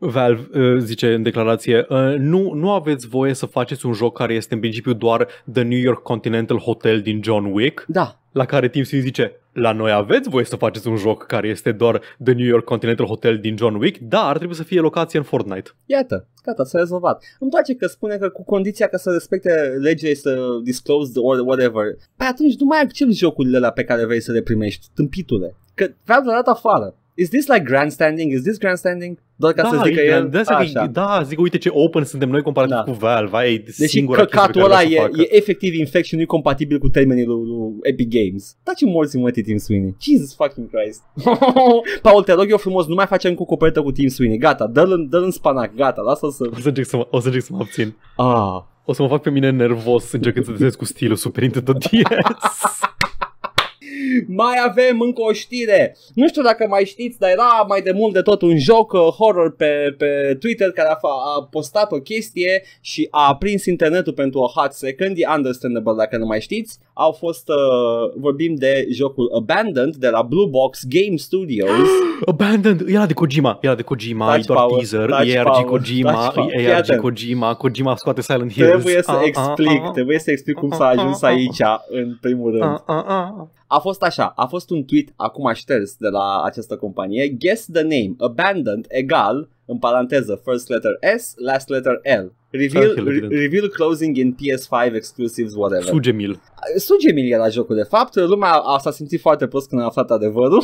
Valve uh, zice în declarație, uh, nu, nu aveți voie să faceți un joc care este în principiu doar The New York Continental Hotel din John Wick. Da. La care Tim Swin zice, la noi aveți voie să faceți un joc care este doar The New York Continental Hotel din John Wick, dar trebuie să fie locație în Fortnite. Iată, gata, s-a rezolvat. Îmi place că spune că cu condiția ca să respecte legea să disclose or whatever. Păi atunci nu mai accepti jocurile la pe care vrei să le primești, tâmpitule. Că vreau să afară. Is this like grandstanding? Is this grandstanding? Doar ca da, să zic că e De asta așa. Că, da, zic, uite ce open suntem noi comparativ da. cu Valve. Ai deci singura căcatul ăla e, e, efectiv infection, nu e compatibil cu termenii lui, lui Epic Games. Da ce morți mă, Tim Sweeney. Jesus fucking Christ. [LAUGHS] Paul, te rog eu frumos, nu mai facem cu copertă cu Tim Sweeney. Gata, dă-l, dă-l în spanac, gata, lasă să... O să încerc să mă, o să încerc să mă abțin. Ah. O să mă fac pe mine nervos încercând să desenez cu stilul Super Nintendo DS. [LAUGHS] Mai avem încă o știre. Nu știu dacă mai știți, dar era mai de mult de tot un joc uh, horror pe, pe Twitter care a, a postat o chestie și a aprins internetul pentru o hot second. E understandable dacă nu mai știți au fost, uh, vorbim de jocul Abandoned de la Blue Box Game Studios. [GASPS] Abandoned, la de Kojima, la de Kojima, touch e doar power, teaser, e ARG Kojima, e ARG Kojima, Kojima scoate Silent Hills. Trebuie să ah, ah explic, ah, ah, trebuie să explic cum ah, s-a ah, ajuns aici, în primul rând. A fost așa, a fost un tweet acum șters de la această companie, guess the name, Abandoned egal, în paranteză, first letter S, last letter L. Reveal, re- reveal closing in PS5 exclusives, whatever. Suge mil. Suge Sugemil era jocul, de fapt. Lumea a, s-a simțit foarte prost când a aflat adevărul.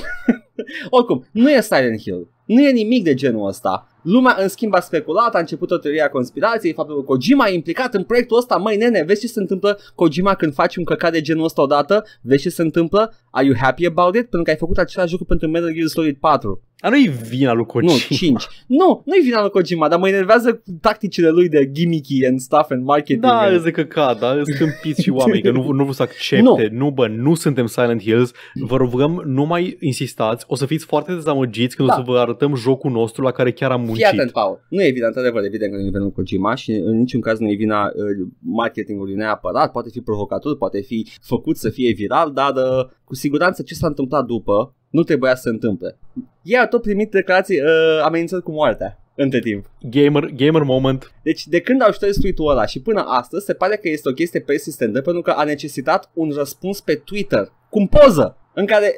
[LAUGHS] Oricum, nu e Silent Hill. Nu e nimic de genul ăsta. Lumea, în schimb, a speculat, a început o teorie a conspirației, faptul că Kojima e implicat în proiectul ăsta. Măi, nene, vezi ce se întâmplă Kojima când faci un căcat de genul ăsta odată? Vezi ce se întâmplă? Are you happy about it? Pentru că ai făcut același lucru pentru Metal Gear Solid 4. Dar nu-i vina lui Kojima. Nu, 5. Nu, nu-i vina lui Kojima, dar mă enervează tacticile lui de gimmicky and stuff and marketing. Da, and... zic că ca da, scâmpiți și oameni, că nu, nu vă să accepte. Nu. nu, bă, nu suntem Silent Hills. Vă rugăm, nu mai insistați. O să fiți foarte dezamăgiți când da. o să vă arătăm jocul nostru la care chiar am muncit. Fii atent, Paul. Nu e evident, adevăr, evident că nu e vina lui Kojima și în niciun caz nu e vina uh, marketingului neapărat. Poate fi provocator, poate fi făcut să fie viral, dar uh, cu siguranță ce s-a întâmplat după nu trebuia să se întâmple. Ei au tot primit declarații uh, amenințări cu moartea între timp. Gamer, gamer moment. Deci de când au șters tweet ăla și până astăzi se pare că este o chestie persistentă pentru că a necesitat un răspuns pe Twitter. Cum poză! în care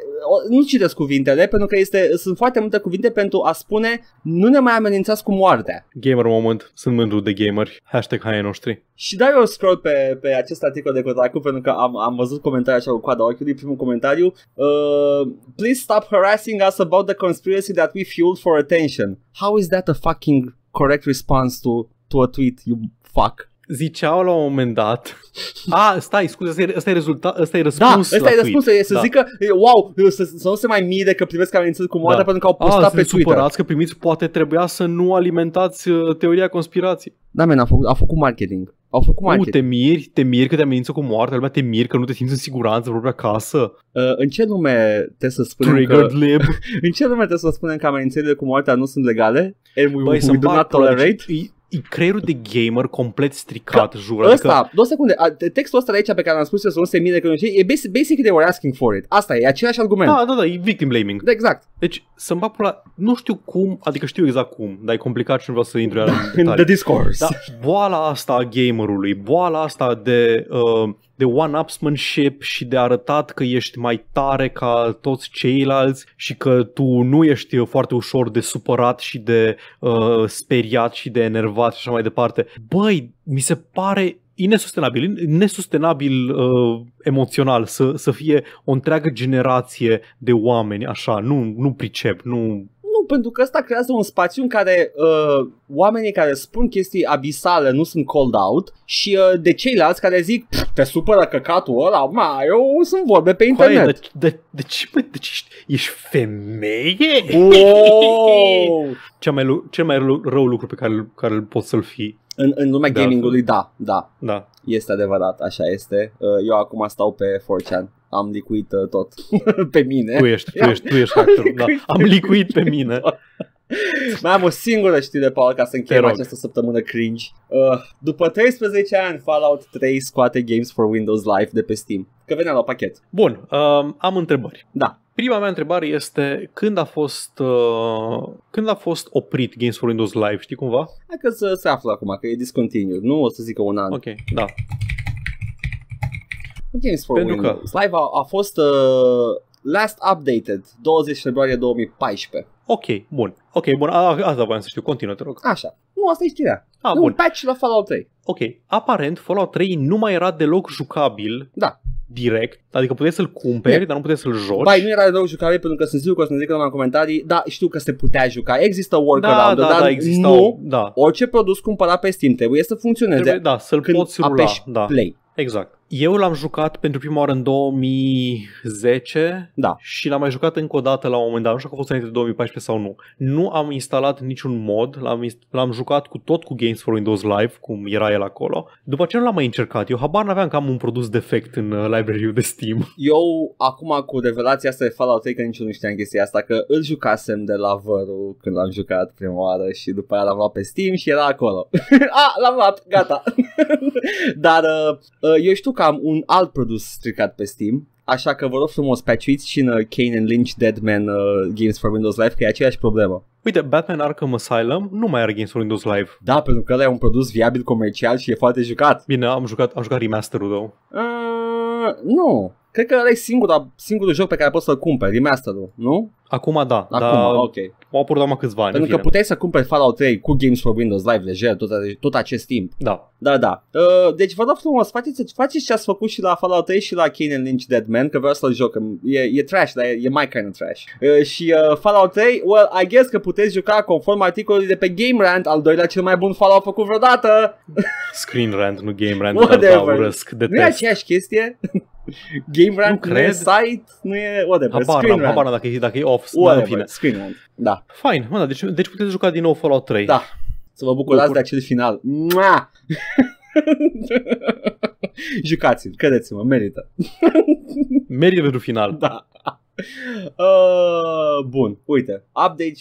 nu citesc cuvintele pentru că este, sunt foarte multe cuvinte pentru a spune nu ne mai amenințați cu moartea. Gamer moment, sunt mândru de gameri, hashtag haie noștri. Și dai o scroll pe, pe acest articol de Kotaku pentru că am, am văzut comentariul așa cu coada ochiului, primul comentariu. Uh, Please stop harassing us about the conspiracy that we fueled for attention. How is that a fucking correct response to, to a tweet, you fuck? ziceau la un moment dat, a, stai, scuze, asta e, asta e, rezultat, asta e răspuns da, ăsta e răspunsul, e să da. zică, wow, să, să, nu se mai mire că primesc amenințări cu moartea da. pentru că au postat a, pe Twitter. supărați că primiți, poate trebuia să nu alimentați uh, teoria conspirației. Da, men, a făcut, a făcut marketing. Au făcut marketing. Nu, te miri, te miri că te amenință cu moartea, lumea te miri că nu te simți în siguranță propria casă. Uh, în ce nume te să spunem Triggered că... lib. [LAUGHS] în ce nume te să spunem că amenințările cu moartea nu sunt legale? And we, Băi, we do not tolerate? creierul de gamer complet stricat, jur. Asta, adică... două secunde, textul ăsta de aici pe care l-am spus să nu se mine că nu știu, e basic, basically they were asking for it. Asta e, același argument. Da, da, da, e victim blaming. Da, exact. Deci, să-mi bag nu știu cum, adică știu exact cum, dar e complicat și nu vreau să intru în [LAUGHS] detalii. the discourse. Da, boala asta a gamerului, boala asta de... Uh, de one-upsmanship și de arătat că ești mai tare ca toți ceilalți și că tu nu ești foarte ușor de supărat și de uh, speriat și de enervat și așa mai departe. Băi, mi se pare inesustenabil, nesustenabil uh, emoțional să, să fie o întreagă generație de oameni așa, nu, nu pricep, nu nu, pentru că asta creează un spațiu în care uh, oamenii care spun chestii abisale nu sunt called out și uh, de ceilalți care zic te supără căcatul ăla, ma, eu sunt vorbe pe internet. Coaie, de, de, de ce, bă, de ce ești, ești femeie? Wow! [LAUGHS] cel mai, cel mai rău lucru pe care, care pot să-l fi. În, în lumea da, gamingului, da, da, da. Este adevărat, așa este. Uh, eu acum stau pe 4chan. Am licuit uh, tot [LAUGHS] pe mine. Tu ești, tu ești, tu ești actor. da. Am licuit pe mine. [LAUGHS] Mai am o singură știre, Paul, ca să încheiem această săptămână cringe. Uh, după 13 ani, Fallout 3 scoate Games for Windows Live de pe Steam. Că venea la pachet. Bun, um, am întrebări. Da. Prima mea întrebare este când a fost, uh, când a fost oprit Games for Windows Live, știi cumva? Hai că să se află acum, că e discontinued, nu o să zică un an. Ok, da. Games for Pentru Windows că... Live a, a fost uh, last updated 20 februarie 2014. Ok, bun. Ok, bun, a, asta voiam să știu, continuă, te rog. Așa. Nu, asta e știrea. A, ah, bun. un patch la Fallout 3. Ok, aparent Fallout 3 nu mai era deloc jucabil. Da direct, adică puteai să-l cumperi, yeah. dar nu puteai să-l joci. Bai, nu era rău jucare pentru că sunt sigur că o să ne zic în comentarii, da, știu că se putea juca, există workaround, da, da, da, dar da, există nu, da. orice produs cumpărat pe Steam trebuie să funcționeze. Trebuie, da, să-l poți rula. Da. play. Exact. Eu l-am jucat pentru prima oară în 2010 da. și l-am mai jucat încă o dată la un moment dat, nu știu că a fost înainte de 2014 sau nu. Nu am instalat niciun mod, l-am, l-am jucat cu tot cu Games for Windows Live, cum era el acolo. După ce nu l-am mai încercat, eu habar n-aveam că am un produs defect în uh, library de Steam. [LAUGHS] Eu, acum cu revelația asta de Fallout 3, că nici nu știam chestia asta, că îl jucasem de la Văru când l-am jucat prima oară și după aia l-am luat pe Steam și era acolo. a, [LAUGHS] ah, l-am luat, gata. [LAUGHS] Dar uh, uh, eu știu că am un alt produs stricat pe Steam, așa că vă rog frumos patchuiți și în uh, Kane and Lynch Deadman uh, Games for Windows Live, că e aceeași problemă. Uite, Batman Arkham Asylum nu mai are Games for Windows Live. Da, pentru că ăla e un produs viabil comercial și e foarte jucat. Bine, am jucat, am jucat remasterul tău. Uh, nu, Cred că ăla e singura, singurul joc pe care poți să-l cumperi, remasterul, nu? Acum da, Acum, dar ok. O au câțiva ani. Pentru că puteai să cumperi Fallout 3 cu Games for Windows Live lejer tot, tot acest timp. Da. Da, da. Uh, deci vă rog frumos, faceți, faceți ce ați făcut și la Fallout 3 și la Kane Lynch Deadman, că vreau să-l joc. E, e trash, dar e, e mai kind of trash. Uh, și uh, Fallout 3, well, I guess că puteți juca conform articolului de pe Game Rant, al doilea cel mai bun Fallout făcut vreodată. Screen Rant, nu Game Rant, [LAUGHS] dar urăsc, detest. Nu e aceeași chestie? [LAUGHS] Game Run, nu, nu e site, nu e whatever, habar, Screen Rank. Habar dacă e, dacă e off, whatever, în fine. Screen Run, da. Fine, mă, da, deci, deci puteți juca din nou Fallout 3. Da, să vă bucurați Bucur. de acel final. Mua! [LAUGHS] Jucați-l, credeți-mă, merită. merită pentru final. Da. [LAUGHS] Uh, bun, uite. Update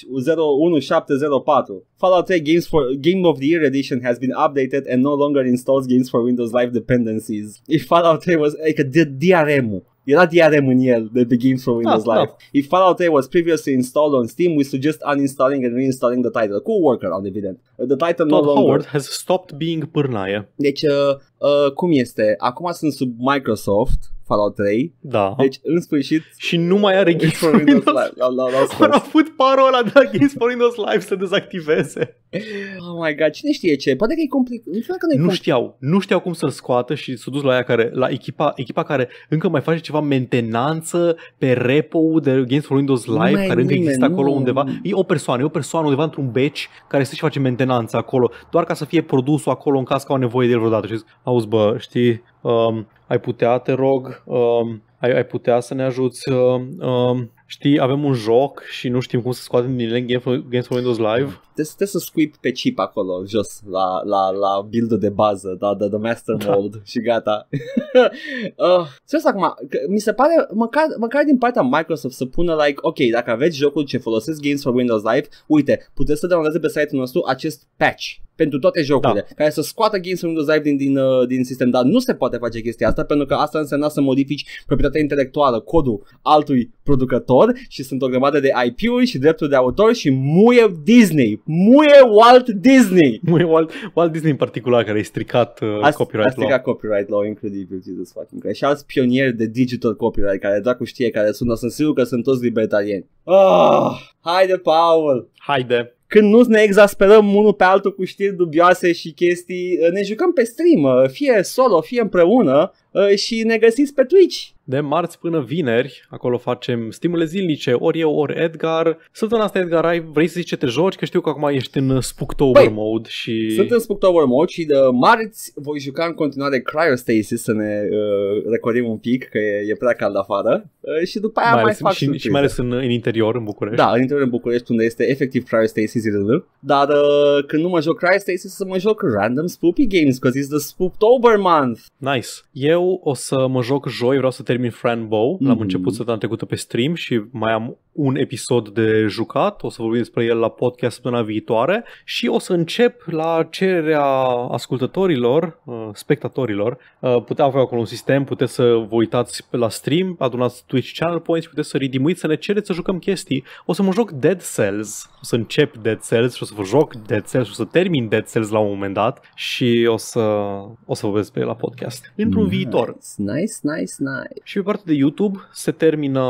01704. Fallout 3 games for Game of the Year edition has been updated and no longer installs games for Windows Live dependencies. If Fallout 3 was like adică a DRM-ul era DRM în el de The Games for Windows ah, Live. If Fallout 3 was previously installed on Steam, we suggest uninstalling and reinstalling the title. worker, on evident. The title Todd no longer... Howard has stopped being pârnaie. Deci, uh, uh, cum este? Acum sunt sub Microsoft Fallout 3. Da. Deci, în sfârșit... Și nu mai are Games for Windows Live. l avut parola de la Games for Windows Live să dezactiveze. Oh my god, cine știe ce? Poate că e complicat. Nu, că nu, nu știau. Nu știau cum să-l scoată și s-au dus la, ea care, la echipa, echipa care încă mai face ceva mentenanță pe repo de Games for Windows Live, care încă există nu. acolo undeva. E o persoană, e o persoană undeva într-un beci care să-și face mentenanță acolo, doar ca să fie produsul acolo în caz că au nevoie de el vreodată. Și zic, auzi bă, știi, um, ai putea, te rog, um, ai, ai putea să ne ajuți um, um, știi, avem un joc și nu știm cum să scoatem din game for, Games for Windows Live. Trebuie să scuip pe chip acolo, jos, la, la, la build de bază, da, da, the master da. mold și gata. uh, [LAUGHS] serios acum, mi se pare, măcar, măcar din partea Microsoft să pună, like, ok, dacă aveți jocul ce folosesc Games for Windows Live, uite, puteți să downloadați pe site-ul nostru acest patch pentru toate jocurile, da. care să scoată Games Windows Live din, din, uh, din sistem, dar nu se poate face chestia asta pentru că asta însemna să modifici proprietatea intelectuală, codul altui producător lor și sunt o grămadă de IP-uri și drepturi de autor și muie Disney, muie Walt Disney. [LAUGHS] Muie Walt, Walt Disney în particular care a stricat uh, a, copyright a stricat law. copyright law, incredibil, Jesus fucking Christ. Și alți pionieri de digital copyright care dracu știe care sunt, sunt sigur că sunt toți libertarieni. Oh, haide, Paul! Haide! când nu ne exasperăm unul pe altul cu știri dubioase și chestii, uh, ne jucăm pe stream, uh, fie solo, fie împreună, Uh, și ne găsiți pe Twitch. De marți până vineri, acolo facem stimule zilnice, ori eu, ori Edgar. Săptămâna asta, Edgar, ai, vrei să zici ce te joci? Că știu că acum ești în Spooktober Băi, mode și... Sunt în Spooktober mode și de marți voi juca în continuare Cryostasis să ne uh, recordim un pic, că e, e prea cald afară. Uh, și după aia mai, mai fac și, și mai ales în, în interior, în București. Da, în interior, în București, unde este efectiv Cryostasis Dar uh, când nu mă joc Cryostasis, să mă joc Random Spoopy Games, că zis de Spooktober Month. Nice. Eu eu o să mă joc joi, vreau să termin Fran bow, L-am mhm. început săptămâna trecută pe stream și mai am un episod de jucat. O să vorbim despre el la podcast săptămâna viitoare și o să încep la cererea ascultătorilor, uh, spectatorilor. Uh, Puteam avea acolo un sistem, puteți să vă uitați la stream, adunați Twitch channel points, puteți să ridimuiți, să ne cereți să jucăm chestii. O să mă joc Dead Cells, o să încep Dead Cells și o să vă joc Dead Cells și o să termin Dead Cells la un moment dat și o să, o să vă vezi pe la podcast. Într-un mm viitor. Nice, nice, nice, nice. Și pe partea de YouTube se termină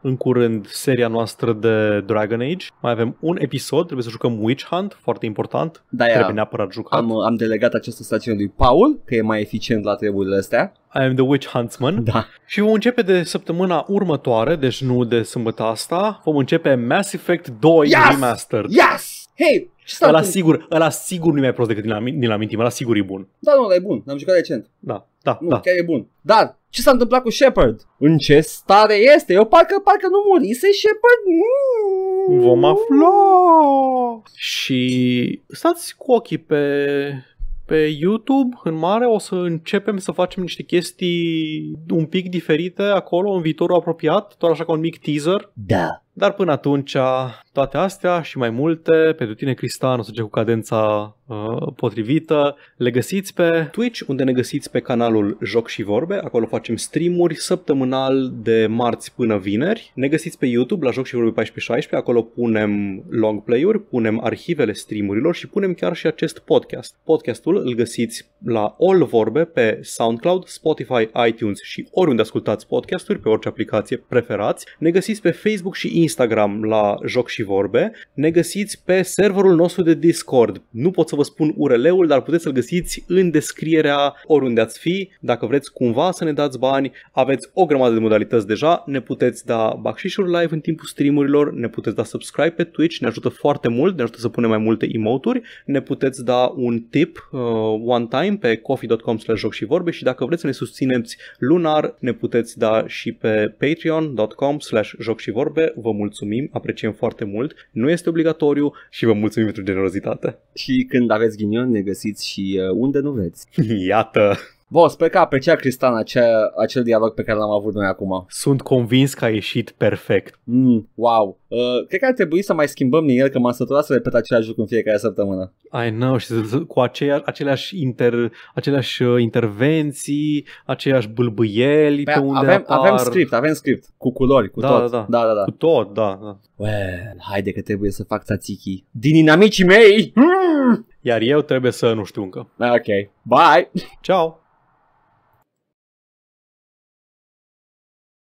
în curând seria noastră de Dragon Age. Mai avem un episod, trebuie să jucăm Witch Hunt, foarte important. Da, trebuie neapărat jucat. Am, am delegat această stațiune lui Paul, că e mai eficient la treburile astea. I am the Witch Huntsman. Da. Și vom începe de săptămâna următoare, deci nu de sâmbătă asta, vom începe Mass Effect 2 yes! Remastered. Yes! Hey. Și ăla sigur, ăla sigur nu e mai prost decât din la, din la mintim, ăla sigur e bun. Da, nu, ăla e bun, n am jucat recent. Da, da, nu, da. chiar e bun. Dar ce s-a întâmplat cu Shepard? În ce stare este? Eu parcă, parcă nu murise Shepard? Mm. Vom afla. Și stați cu ochii pe pe YouTube, în mare, o să începem să facem niște chestii un pic diferite acolo în viitorul apropiat, doar așa ca un mic teaser. Da. Dar până atunci, toate astea și mai multe, pentru tine, Cristian, o să cu cadența uh, potrivită, le găsiți pe Twitch, unde ne găsiți pe canalul Joc și Vorbe, acolo facem streamuri săptămânal de marți până vineri. Ne găsiți pe YouTube la Joc și Vorbe 1416, acolo punem long play-uri, punem arhivele streamurilor și punem chiar și acest podcast. Podcastul îl găsiți la All Vorbe pe SoundCloud, Spotify, iTunes și oriunde ascultați podcasturi, pe orice aplicație preferați. Ne găsiți pe Facebook și Instagram Instagram la Joc și Vorbe, ne găsiți pe serverul nostru de Discord. Nu pot să vă spun URL-ul, dar puteți să-l găsiți în descrierea oriunde ați fi. Dacă vreți cumva să ne dați bani, aveți o grămadă de modalități deja, ne puteți da bacșișuri live în timpul streamurilor, ne puteți da subscribe pe Twitch, ne ajută foarte mult, ne ajută să punem mai multe emoturi, ne puteți da un tip uh, one time pe coffee.com slash joc și vorbe și dacă vreți să ne susțineți lunar, ne puteți da și pe patreon.com slash joc și vorbe. Vă mulțumim, apreciem foarte mult, nu este obligatoriu și vă mulțumim pentru generozitate. Și când aveți ghinion ne găsiți și uh, unde nu veți. [LAUGHS] Iată! Bă, sper că aprecia Cristan acea, acel dialog pe care l-am avut noi acum. Sunt convins că a ieșit perfect. Mm, wow. Uh, cred că ar trebui să mai schimbăm din el, că m-am săturat să repet același lucru în fiecare săptămână. I know, și cu aceea, aceleași, inter, aceleași uh, intervenții, aceleași bâlbâieli pe, păi pe unde avem, apar. avem script, avem script, cu culori, cu da, tot. Da, da. da, da, da. Cu tot, da, da. Well, haide că trebuie să fac tzatziki. Din inamicii mei! Mm! Iar eu trebuie să nu știu încă. Ok, bye! Ciao!